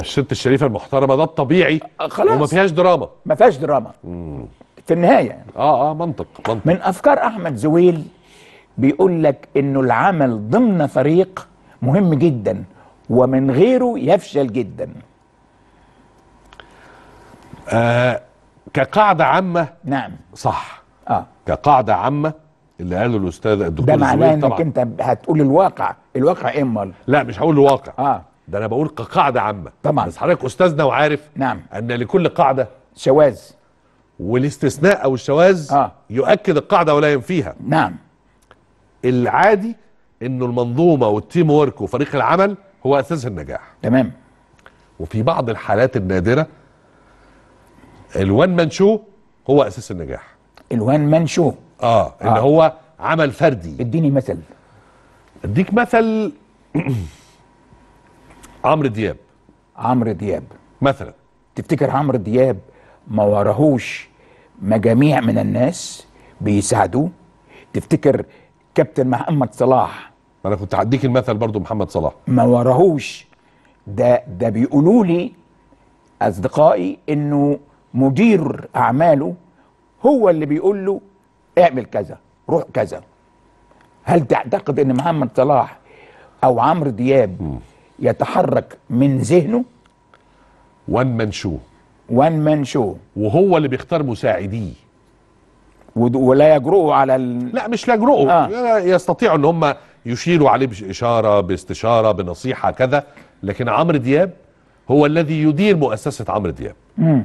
الست الشريفة المحترمة ده الطبيعي خلاص وما فيهاش دراما ما فيهاش دراما مم. في النهاية يعني. اه اه منطق منطق من أفكار أحمد زويل بيقول لك إنه العمل ضمن فريق مهم جدا ومن غيره يفشل جدا آه كقاعدة عامة نعم صح اه كقاعدة عامة اللي قاله الاستاذ الدكتور ده معناه انك طبعًا. انت هتقول الواقع الواقع ايه امال لا مش هقول الواقع اه ده انا بقول كقاعده عامه طبعا بس حضرتك استاذنا وعارف نعم ان لكل قاعده شواذ والاستثناء او الشواذ آه. يؤكد القاعده ولا ينفيها نعم العادي انه المنظومه والتيم وورك وفريق العمل هو اساس النجاح تمام وفي بعض الحالات النادره الوان مان شو هو اساس النجاح الوان مان شو اه ان آه. هو عمل فردي اديني مثل اديك مثل عمرو دياب عمرو دياب مثلا تفتكر عمرو دياب ما وراهوش مجاميع من الناس بيساعدوه تفتكر كابتن محمد صلاح انا كنت هديك المثل برضو محمد صلاح ما وراهوش ده ده بيقولوا لي اصدقائي انه مدير اعماله هو اللي بيقول له اعمل كذا روح كذا هل تعتقد ان محمد صلاح او عمرو دياب يتحرك من ذهنه وان مان شو وان مان شو وهو اللي بيختار مساعديه ولا يجرؤوا على ال... لا مش آه. لا يجرؤوا آه. يستطيعوا ان هم يشيروا عليه باشاره باستشاره بنصيحه كذا لكن عمرو دياب هو الذي يدير مؤسسه عمرو دياب مم.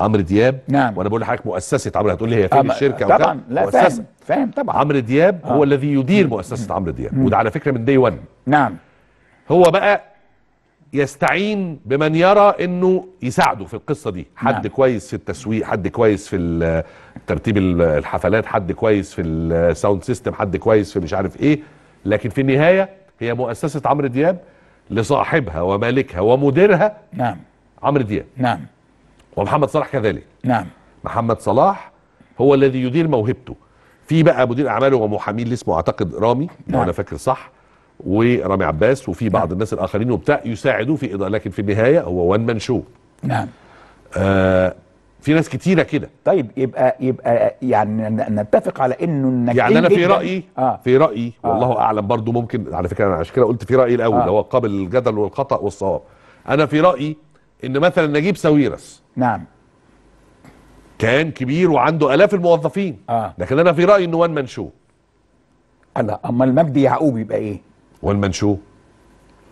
عمرو دياب نعم وانا بقول لحضرتك مؤسسه عمرو هتقول لي هي فين الشركه طبعا لا مؤسسة. فاهم فاهم طبعا عمرو دياب آه. هو الذي يدير مؤسسه عمرو دياب وده على فكره من دي 1 نعم هو بقى يستعين بمن يرى انه يساعده في القصه دي حد نعم. كويس في التسويق حد كويس في ترتيب الحفلات حد كويس في الساوند سيستم حد كويس في مش عارف ايه لكن في النهايه هي مؤسسه عمرو دياب لصاحبها ومالكها ومديرها نعم عمرو دياب نعم ومحمد صلاح كذلك نعم محمد صلاح هو الذي يدير موهبته في بقى مدير اعماله ومحامين اللي اسمه اعتقد رامي نعم. لو انا نعم. فاكر صح ورامي عباس وفي بعض نعم. الناس الاخرين وبتاع يساعدوه في اداره لكن في النهايه هو وان مان شو نعم آه في ناس كتيره كده طيب يبقى يبقى يعني نتفق على انه الناجحين يعني انا في رايي آه. في رايي آه. والله آه. اعلم برضو ممكن على فكره انا عشان كده قلت في رايي الاول آه. اللي هو قابل للجدل والخطا والصواب انا في رايي ان مثلا نجيب ساويرس نعم كيان كبير وعنده الاف الموظفين آه. لكن انا في رايي انه وان مان شو الله اما المجدي يعقوب يبقى ايه وان مان شو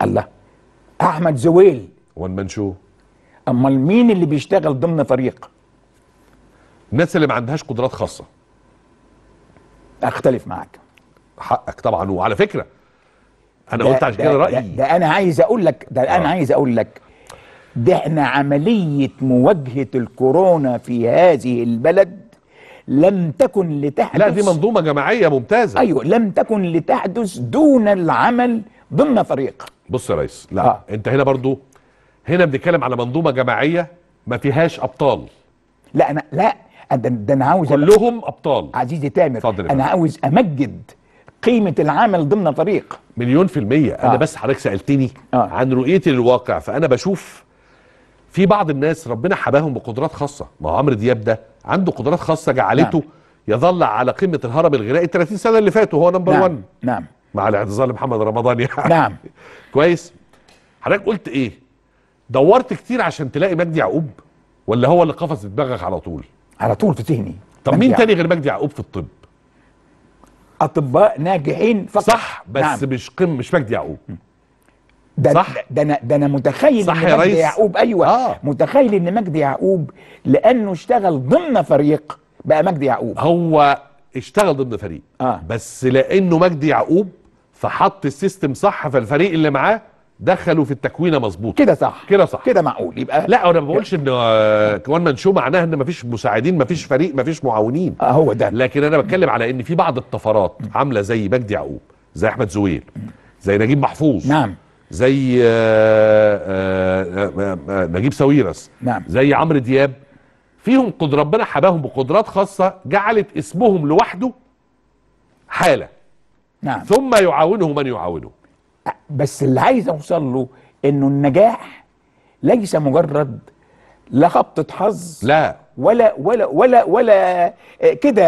الله احمد زويل وان مان شو اما مين اللي بيشتغل ضمن فريق الناس اللي ما عندهاش قدرات خاصه اختلف معاك حقك طبعا وعلى فكره انا قلت عشان كده رايي ده, ده انا عايز اقول لك ده آه. انا عايز اقول لك ده احنا عملية مواجهة الكورونا في هذه البلد لم تكن لتحدث لا دي منظومة جماعية ممتازة أيوة لم تكن لتحدث دون العمل ضمن فريق بص يا ريس لا آه. انت هنا برضو هنا بنتكلم على منظومة جماعية ما فيهاش أبطال لا أنا لا ده أنا عاوز كلهم أبطال عزيزي تامر فضل أنا عاوز أمجد قيمة العمل ضمن فريق مليون في المية آه. أنا بس حضرتك سألتني آه. عن رؤيتي للواقع فأنا بشوف في بعض الناس ربنا حباهم بقدرات خاصه ما هو عمرو دياب ده عنده قدرات خاصه جعلته نعم. يظل على قمه الهرم الغنائي 30 سنه اللي فاتوا هو نمبر 1 نعم. نعم مع الاعتذار لمحمد رمضان يعني نعم كويس حضرتك قلت ايه دورت كتير عشان تلاقي مجدي يعقوب ولا هو اللي قفز دماغك على طول على طول في ذهني طب مين تاني غير مجدي يعقوب في الطب اطباء ناجحين فقط صح بس نعم. مش قم مش مجدي يعقوب ده صح ده انا ده انا متخيل صح ان مجدي يعقوب ايوه آه. متخيل ان مجدي يعقوب لانه اشتغل ضمن فريق بقى مجدي يعقوب هو اشتغل ضمن فريق آه. بس لانه مجدي يعقوب فحط السيستم صح فالفريق اللي معاه دخلوا في التكوينه مظبوط كده صح كده صح كده معقول يبقى لا انا ما بقولش ان وان آه، مان شو معناها ان مفيش مساعدين مفيش فريق مفيش معاونين آه هو ده لكن انا بتكلم على ان في بعض الطفرات عامله زي مجدي يعقوب زي احمد زويل زي نجيب محفوظ نعم زي آه، آه، آه، نجيب ساويرس نعم. زي عمرو دياب فيهم قدر ربنا حباهم بقدرات خاصة جعلت اسمهم لوحده حالة نعم. ثم يعاونه من يعاونه بس اللي عايز اوصل له انه النجاح ليس مجرد لخبطه حظ لا ولا ولا ولا ولا آه، كده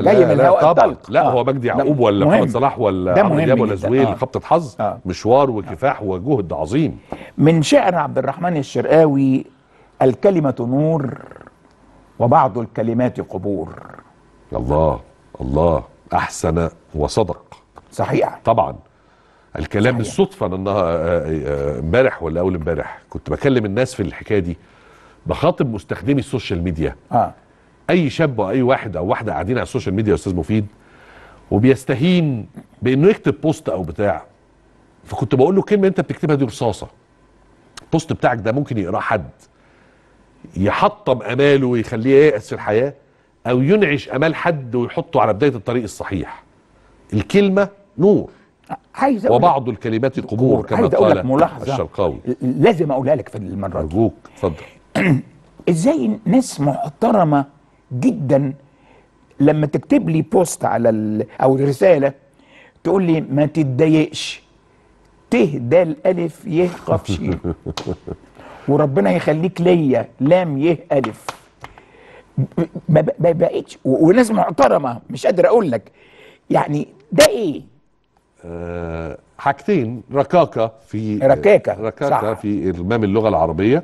جاي من الهواء الطلق لا آه. هو مجدي يعقوب ولا محمد صلاح ولا عمرو ولا زويل آه. خبطه حظ آه. مشوار وكفاح آه. وجهد عظيم من شعر عبد الرحمن الشرقاوي الكلمة نور وبعض الكلمات قبور الله الله أحسن وصدق صحيح طبعا الكلام صحيح. الصدفة ان آه، آه، امبارح ولا أول امبارح كنت بكلم الناس في الحكاية دي بخاطب مستخدمي السوشيال ميديا آه. اي شاب او اي واحد او واحده قاعدين على السوشيال ميديا يا استاذ مفيد وبيستهين بانه يكتب بوست او بتاع فكنت بقول له كلمه انت بتكتبها دي رصاصه البوست بتاعك ده ممكن يقراه حد يحطم اماله ويخليه ييأس في الحياه او ينعش امال حد ويحطه على بدايه الطريق الصحيح الكلمه نور آه، عايز وبعض الكلمات قبور كما قال الشرقاوي لازم اقولها لك في المره دي ارجوك اتفضل ازاي ناس محترمه جدا لما تكتب لي بوست على ال... او رساله تقول لي ما تتضايقش ت د الف يه ق ش وربنا يخليك ليا لام يه الف ما بقتش وناس محترمه مش قادر اقول لك يعني ده ايه؟ آه، حاجتين ركاكه في ركاكه ركاكه صح. في اتمام اللغه العربيه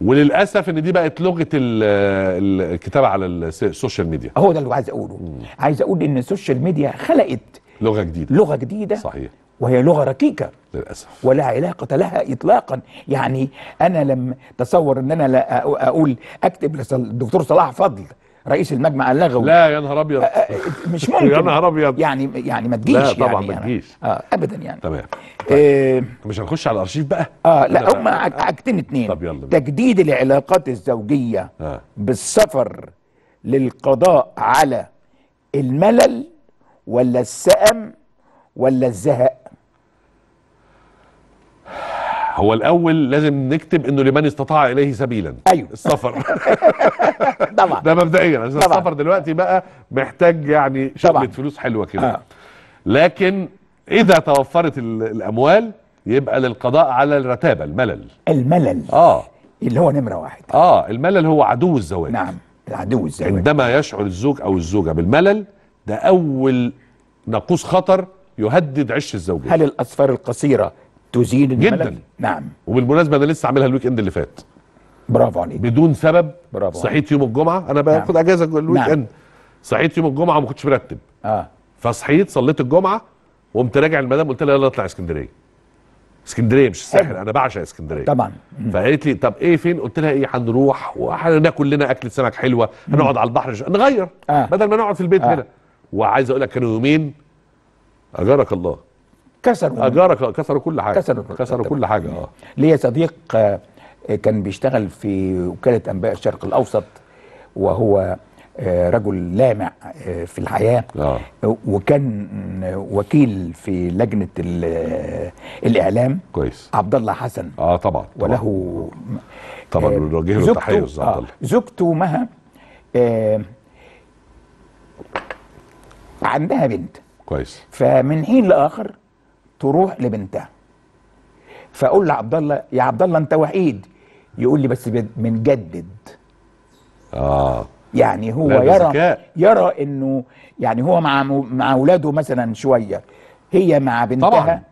وللاسف ان دي بقت لغه الكتابه على السوشيال ميديا هو ده اللي عايز اقوله مم. عايز اقول ان السوشيال ميديا خلقت لغه جديده لغه جديده صحيح وهي لغه ركيكه للاسف ولا علاقه لها اطلاقا يعني انا لم تصور ان انا لا اقول اكتب للدكتور صلاح فضل رئيس المجمع اللغوي لا يا نهار ابيض أه، أه، مش ممكن يا نهار ابيض يعني يعني ما تجيش لا طبعا يعني ما يعني. تجيش آه ابدا يعني تمام طيب. آه مش هنخش على الارشيف بقى اه لا هما حاجتين اتنين طب يلا تجديد العلاقات الزوجيه آه. بالسفر للقضاء على الملل ولا السأم ولا الزهق هو الاول لازم نكتب انه لمن استطاع اليه سبيلا ايوه السفر طبعا ده مبدئيا عشان السفر دلوقتي بقى محتاج يعني شغله فلوس حلوه كده آه. لكن اذا توفرت الاموال يبقى للقضاء على الرتابه الملل الملل اه اللي هو نمره واحد اه الملل هو عدو الزواج نعم العدو الزواج عندما يشعر الزوج او الزوجه بالملل ده اول ناقوس خطر يهدد عش الزوجيه هل الاسفار القصيره تزيد جدا نعم وبالمناسبه انا لسه عاملها الويك اند اللي فات برافو عليك بدون سبب برافو صحيت يوم الجمعه انا باخد نعم. اجازه الويك نعم. اند صحيت يوم الجمعه وما كنتش مرتب اه فصحيت صليت الجمعه وقمت راجع المدام قلت لها يلا اطلع اسكندريه اسكندريه مش الساحل انا بعشق اسكندريه طبعا فقالت لي طب ايه فين قلت لها ايه هنروح وهناكل لنا اكله سمك حلوه هنقعد على البحر نغير آه. بدل ما نقعد في البيت آه. هنا وعايز اقول لك كانوا يومين اجارك الله كسروا اجارك كسروا كل حاجه كسروا كسروا كل حاجه اه ليا صديق آه، كان بيشتغل في وكاله انباء الشرق الاوسط وهو آه، رجل لامع آه، في الحياه آه. وكان وكيل في لجنه الاعلام كويس عبد الله حسن اه طبعا, وله طبعا نوجه له تحيه استاذ عبد الله زوجته مها آه عندها بنت كويس فمن حين لاخر تروح لبنتها فاقول لعبد الله يا عبد الله انت وحيد يقول لي بس بنجدد اه يعني هو يرى ذكاء. يرى انه يعني هو مع مع اولاده مثلا شويه هي مع بنتها طبعا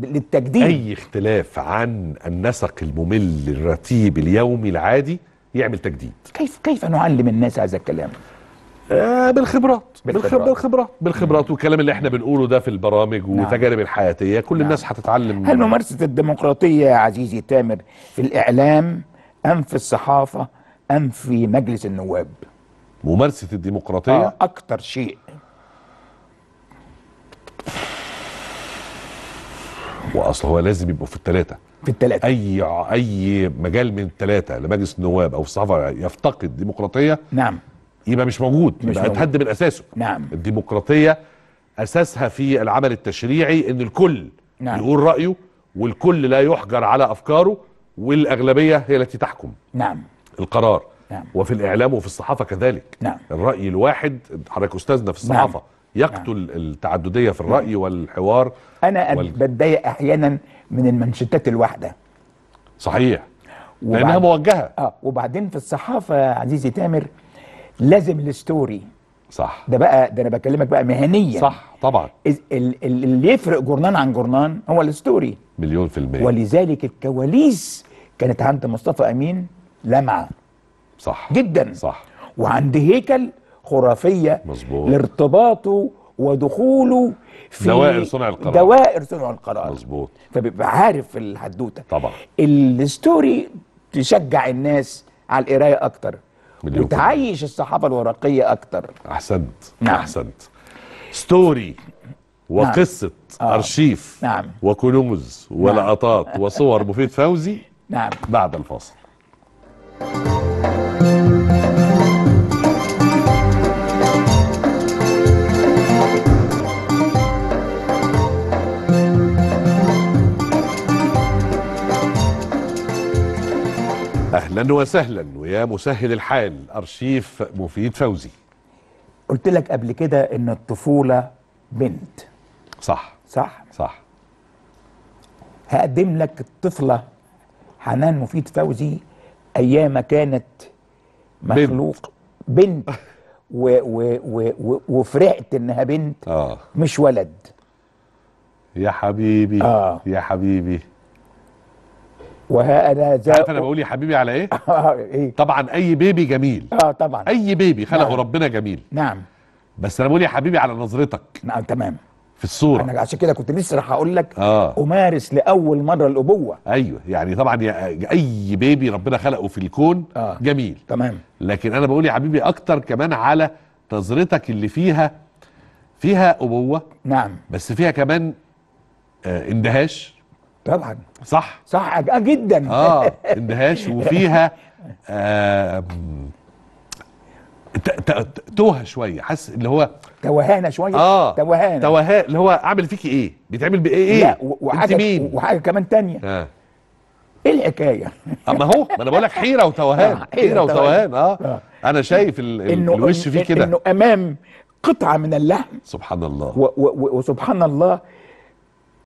للتجديد اي اختلاف عن النسق الممل الرتيب اليومي العادي يعمل تجديد كيف كيف نعلم الناس هذا الكلام آه بالخبرات بالخبرات بالخبرات بالخبرات والكلام اللي احنا بنقوله ده في البرامج نعم. والتجارب الحياتيه كل نعم. الناس هتتعلم هل ممارسه الديمقراطيه يا عزيزي تامر في الاعلام ام في الصحافه ام في مجلس النواب ممارسه الديمقراطيه آه اكتر شيء واصل هو لازم يبقوا في الثلاثه في الثلاثه اي اي مجال من الثلاثه لمجلس النواب او الصحافه يفتقد ديمقراطيه نعم يبقى مش موجود مش يبقى اتهد من اساسه نعم الديمقراطيه اساسها في العمل التشريعي ان الكل نعم. يقول رايه والكل لا يحجر على افكاره والاغلبيه هي التي تحكم نعم القرار نعم. وفي الاعلام وفي الصحافه كذلك نعم. الراي الواحد حضرتك استاذنا في نعم. الصحافه نعم. يقتل نعم. التعدديه في الراي نعم. والحوار انا وال... بتضايق احيانا من المنشطات الواحده صحيح وبعد... لانها موجهه اه وبعدين في الصحافه عزيزي تامر لازم الستوري صح ده بقى ده انا بكلمك بقى مهنيا صح طبعا اللي يفرق جورنان عن جورنان هو الستوري مليون في المية ولذلك الكواليس كانت عند مصطفى امين لمعه صح جدا صح وعند هيكل خرافيه مظبوط لارتباطه ودخوله في دوائر صنع القرار دوائر صنع القرار مظبوط فبيبقى عارف الحدوته طبعا الستوري تشجع الناس على القرايه اكتر مليون وتعيش الصحافه الورقيه اكتر احسنت نعم. احسنت ستوري وقصه نعم. آه. ارشيف نعم. وكنوز نعم. ولقطات وصور مفيد فوزي نعم بعد الفاصل اهلا وسهلا ويا مسهل الحال ارشيف مفيد فوزي قلت لك قبل كده ان الطفوله بنت صح صح صح هقدم لك الطفله حنان مفيد فوزي ايام كانت مخلوق بنت, بنت. و و و و وفرقت انها بنت آه. مش ولد يا حبيبي آه. يا حبيبي وها انا ذا عارف انا بقول يا حبيبي على ايه؟ اه ايه؟ طبعا اي بيبي جميل اه طبعا اي بيبي خلقه نعم. ربنا جميل نعم بس انا بقول يا حبيبي على نظرتك نعم تمام في الصوره انا عشان كده كنت لسه راح اقول لك آه. امارس لاول مره الابوه ايوه يعني طبعا اي بيبي ربنا خلقه في الكون آه. جميل تمام لكن انا بقول يا حبيبي اكتر كمان على نظرتك اللي فيها فيها ابوه نعم بس فيها كمان آه اندهاش طبعا صح صح آه، جدا اه اندهاش وفيها آه توه شويه حاسس اللي هو توهانه شويه اه توهانه توهان اللي هو عامل فيكي ايه بيتعمل بايه ايه لا وحاجه مين؟ وحاجه كمان تانية آه. ايه الحكايه اما آه، هو ما انا بقول لك حيره وتوهان آه حيره وتوهان آه. اه انا شايف ال إنه الوش فيه كده انه امام قطعه من اللحم سبحان الله وسبحان الله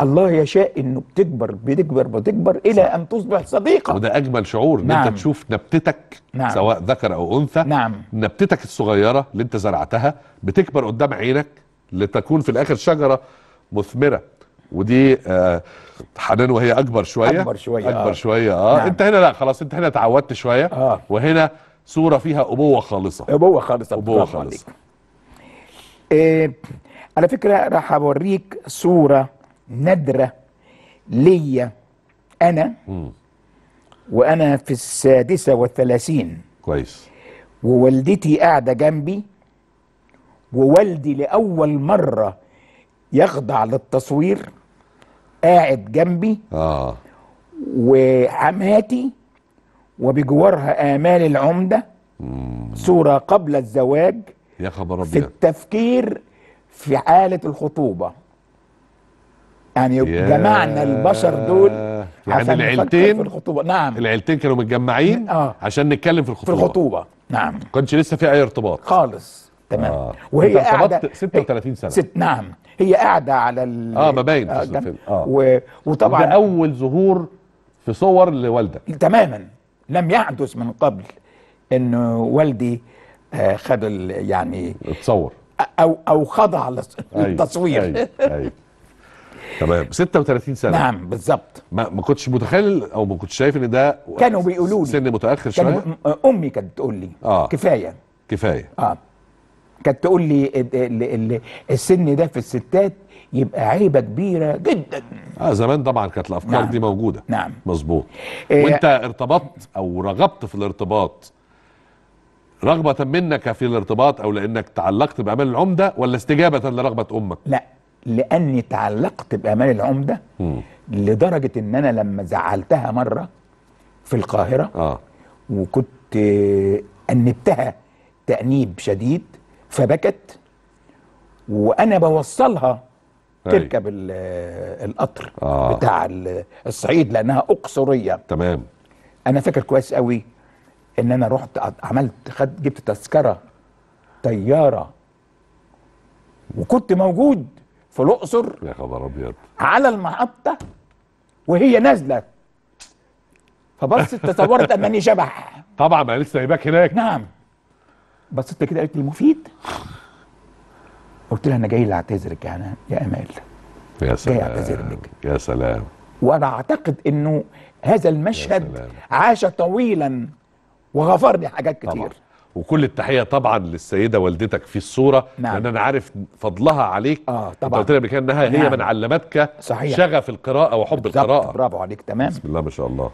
الله يشاء انه بتكبر بتكبر بتكبر الى ان تصبح صديقه وده اجمل شعور ان نعم. انت تشوف نبتتك نعم. سواء ذكر او انثى نعم. نبتتك الصغيره اللي انت زرعتها بتكبر قدام عينك لتكون في الاخر شجره مثمره ودي آه حنان وهي اكبر شويه اكبر شويه اكبر آه. شويه اه نعم. انت هنا لا خلاص انت هنا تعودت شويه آه. وهنا صوره فيها ابوه خالصه ابوه خالصه ابوه خالصه إيه على فكره راح اوريك صوره ندرة ليا أنا وأنا في السادسة والثلاثين كويس ووالدتي قاعدة جنبي ووالدي لأول مرة يخضع للتصوير قاعد جنبي آه. وعماتي وبجوارها آمال العمدة مم. صورة قبل الزواج يا خبر ربيع. في التفكير في حالة الخطوبة يعني جمعنا البشر دول يعني العيلتين في الخطوبه نعم العيلتين كانوا متجمعين آه. عشان نتكلم في الخطوبه في الخطوبه نعم ما كانش لسه في اي ارتباط خالص تمام آه. وهي قاعده 36 سنه ست نعم هي قاعده على ال... اه باين آه, آه. و... وطبعا ده اول ظهور في صور لوالدك تماما لم يحدث من قبل ان والدي آه خد يعني اتصور او او خضع للتصوير أيوه. أيوه. أيوه. تمام 36 سنه نعم بالظبط ما, ما كنتش متخيل او ما كنتش شايف ان ده كانوا بيقولوا لي سن متاخر شويه امي كانت تقول لي آه. كفايه كفايه اه كانت تقول لي السن ده في الستات يبقى عيبه كبيره جدا اه زمان طبعا كانت الافكار نعم. دي موجوده نعم مظبوط إيه وانت ارتبطت او رغبت في الارتباط رغبه منك في الارتباط او لانك تعلقت بامال العمده ولا استجابه لرغبه امك لا لاني تعلقت بامال العمده لدرجه ان انا لما زعلتها مره في القاهره آه. وكنت انبتها تانيب شديد فبكت وانا بوصلها تركب القطر آه. بتاع الصعيد لانها اقصريه تمام انا فاكر كويس قوي ان انا رحت عملت خد جبت تذكره طياره وكنت موجود في الاقصر يا خبر ابيض على المحطه وهي نازله فبصت تصورت انني شبح طبعا انا لسه سايباك هناك نعم بصيت كده قالت لي مفيد قلت لها انا جاي لاعتذرك يعني يا امال يا سلام جاي اعتذر لك يا سلام وانا اعتقد انه هذا المشهد عاش طويلا وغفر لي حاجات كتير طبعا. وكل التحيه طبعا للسيده والدتك في الصوره نعم. لان انا عارف فضلها عليك اه طبعا قلت لك انها هي نعم. من علمتك صحيح. شغف القراءه وحب القراءه برافو عليك تمام بسم الله ما شاء الله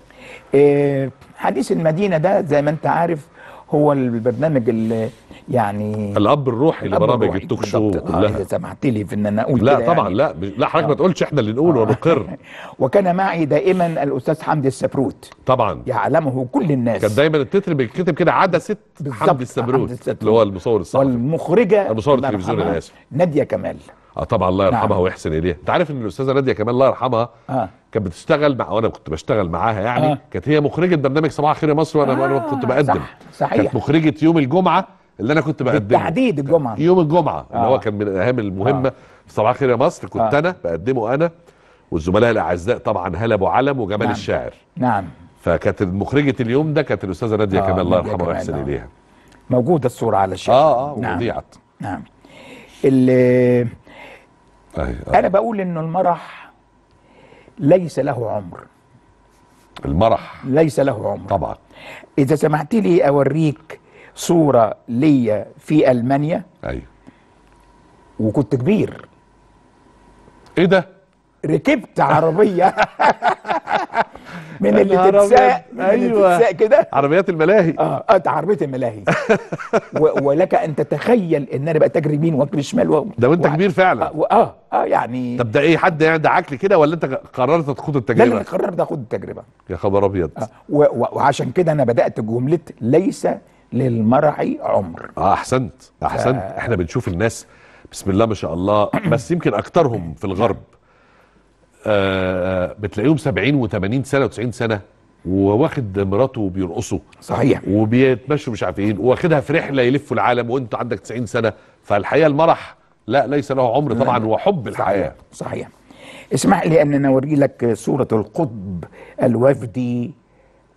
إيه حديث المدينه ده زي ما انت عارف هو البرنامج اللي يعني الاب الروحي لبرامج التوك شو آه، كلها اذا سمحت لي في ان انا اقول لا يعني. طبعا يعني. لا لا حضرتك ما آه. تقولش احنا اللي نقول ونقر وكان معي دائما الاستاذ حمدي السبروت طبعا يعلمه كل الناس كان دايما التتر بيتكتب كده عدسه حمدي السبروت اللي هو المصور الصحفي والمخرجه المصور التلفزيوني انا اسف ناديه كمال اه طبعا الله يرحمها نعم. ويحسن اليها انت عارف ان الاستاذه ناديه كمان الله يرحمها آه. كانت بتشتغل مع وانا كنت بشتغل معاها يعني آه. كانت هي مخرجه برنامج صباح خير يا مصر وانا آه. كنت بقدم صح. صحيح كانت مخرجه يوم الجمعه اللي انا كنت بقدمه بالتحديد الجمعه يوم الجمعه آه. اللي هو كان من اهم المهمه آه. في صباح خير يا مصر كنت آه. انا بقدمه انا والزملاء الاعزاء طبعا هلا ابو علم وجمال نعم. الشاعر نعم فكانت مخرجه اليوم ده كانت الاستاذه ناديه آه. كمال الله يرحمها ويحسن آه. اليها موجوده الصوره على الشاشه اه اه نعم. نعم أيه. انا بقول ان المرح ليس له عمر المرح ليس له عمر طبعا اذا سمحت لي اوريك صوره ليا في المانيا ايوه وكنت كبير ايه ده ركبت عربيه من اللي أيوة. تتساء ايوه كده عربيات الملاهي اه اه عربيه الملاهي ولك ان تتخيل ان انا بقى تجري يمين واجري شمال ده وانت كبير فعلا آه،, اه اه يعني طب ده ايه حد يعني دعاك كده ولا انت قررت تخوض التجربه؟ لا انا قررت اخوض التجربه يا خبر ابيض آه وعشان كده انا بدات جمله ليس للمرعي عمر اه احسنت احسنت ف... احنا بنشوف الناس بسم الله ما شاء الله بس يمكن اكترهم في الغرب آه، آه، بتلاقيهم 70 و80 سنه و90 سنه وواخد مراته وبيرقصوا صحيح وبيتمشوا مش عارف ايه واخدها في رحله يلفوا العالم وانت عندك 90 سنه فالحقيقه المرح لا ليس له عمر طبعا وحب الحياه صحيح اسمح لي ان اوري لك صوره القطب الوفدي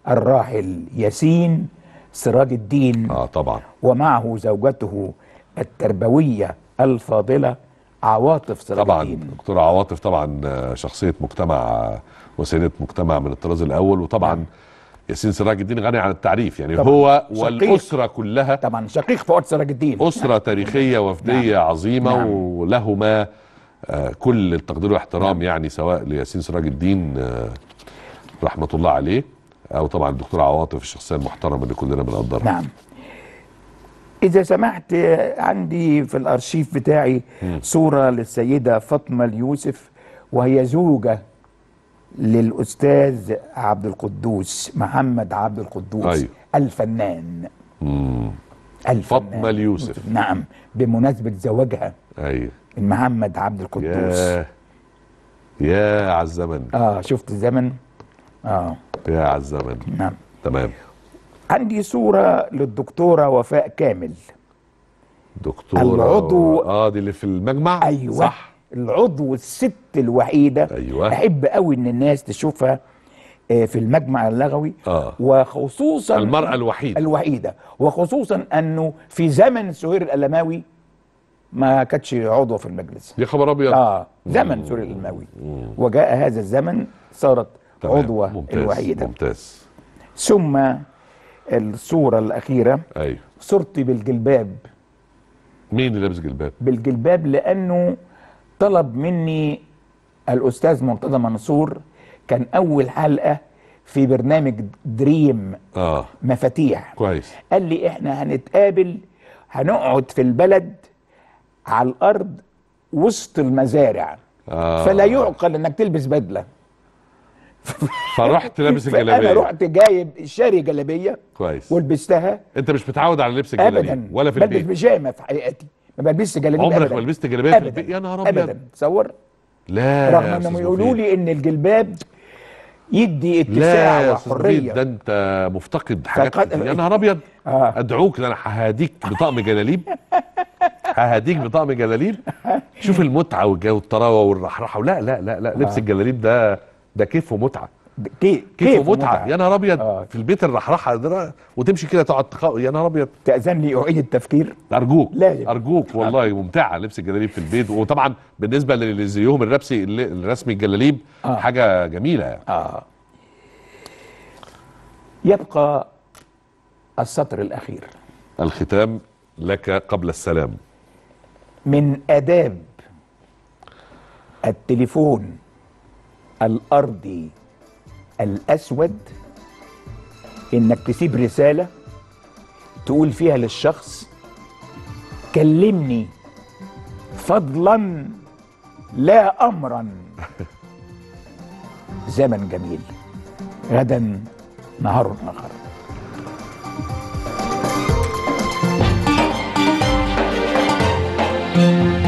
الراحل ياسين سراج الدين اه طبعا ومعه زوجته التربويه الفاضله عواطف طبعا دكتور عواطف طبعا آه، شخصيه مجتمع وسيده مجتمع من الطراز الاول وطبعا نعم. ياسين سراج الدين غني عن التعريف يعني طبعًا. هو شقيق. والاسره كلها طبعا شقيق فؤاد سراج الدين اسره نعم. تاريخيه نعم. وفديه نعم. عظيمه نعم. ولهما آه، كل التقدير والاحترام نعم. يعني سواء لياسين سراج الدين آه، رحمه الله عليه او طبعا الدكتور عواطف الشخصيه المحترمه اللي كلنا بنقدرها نعم إذا سمحت آه، عندي في الأرشيف بتاعي صورة للسيدة فاطمة اليوسف وهي زوجة للأستاذ عبد القدوس محمد عبد القدوس أيوه. الفنان مم. الفنان فاطمة اليوسف نعم بمناسبة زواجها أيوه من محمد عبد القدوس ياه يا عالزمن اه شفت الزمن اه يا عالزمن نعم تمام عندي صورة للدكتورة وفاء كامل دكتورة العضو و... اه دي اللي في المجمع ايوه صح العضو الست الوحيدة ايوه احب قوي ان الناس تشوفها آه، في المجمع اللغوي آه. وخصوصا المرأة الوحيدة الوحيدة وخصوصا انه في زمن سهير الألماوي ما كانتش عضو في المجلس دي خبر ابيض اه زمن سهير الألماوي وجاء هذا الزمن صارت عضوة ممتاز الوحيدة ممتاز ثم الصوره الاخيره ايوه صورتي بالجلباب مين اللي لابس جلباب؟ بالجلباب لانه طلب مني الاستاذ مرتضى منصور كان اول حلقه في برنامج دريم اه مفاتيح كويس قال لي احنا هنتقابل هنقعد في البلد على الارض وسط المزارع آه. فلا يعقل انك تلبس بدله فرحت لابس الجلابيه انا رحت جايب شاري جلابيه كويس ولبستها انت مش متعود على لبس الجلابيه ولا في البيت بلبس بيجامه في حياتي ما بلبسش جلابيه عمرك ما لبست جلابيه في البيت يا نهار ابيض ابدا تصور لا رغم انهم يقولوا لي ان الجلباب يدي اتساع لا وحريه ده انت مفتقد حاجات يا نهار ابيض آه. ادعوك ادعوك انا ههاديك بطقم جلاليب ههاديك بطقم جلاليب شوف المتعه والجو والطراوه والرحرحه لا لا لا لا لبس آه. الجلاليب ده ده كيف ومتعه كيف كيف ومتعه يا نهار ابيض آه. في البيت الرحرحه وتمشي كده تقعد تخ... يا نهار ابيض تاذن لي اعيد التفكير ارجوك لازم. ارجوك والله آه. ممتعه لبس الجلاليب في البيت وطبعا بالنسبه لزيهم الرسمي الرسمي الجلاليب آه. حاجه جميله يعني. اه يبقى السطر الاخير الختام لك قبل السلام من اداب التليفون الأرضي الأسود إنك تسيب رسالة تقول فيها للشخص كلمني فضلا لا أمرا زمن جميل غدا نهار آخر thank you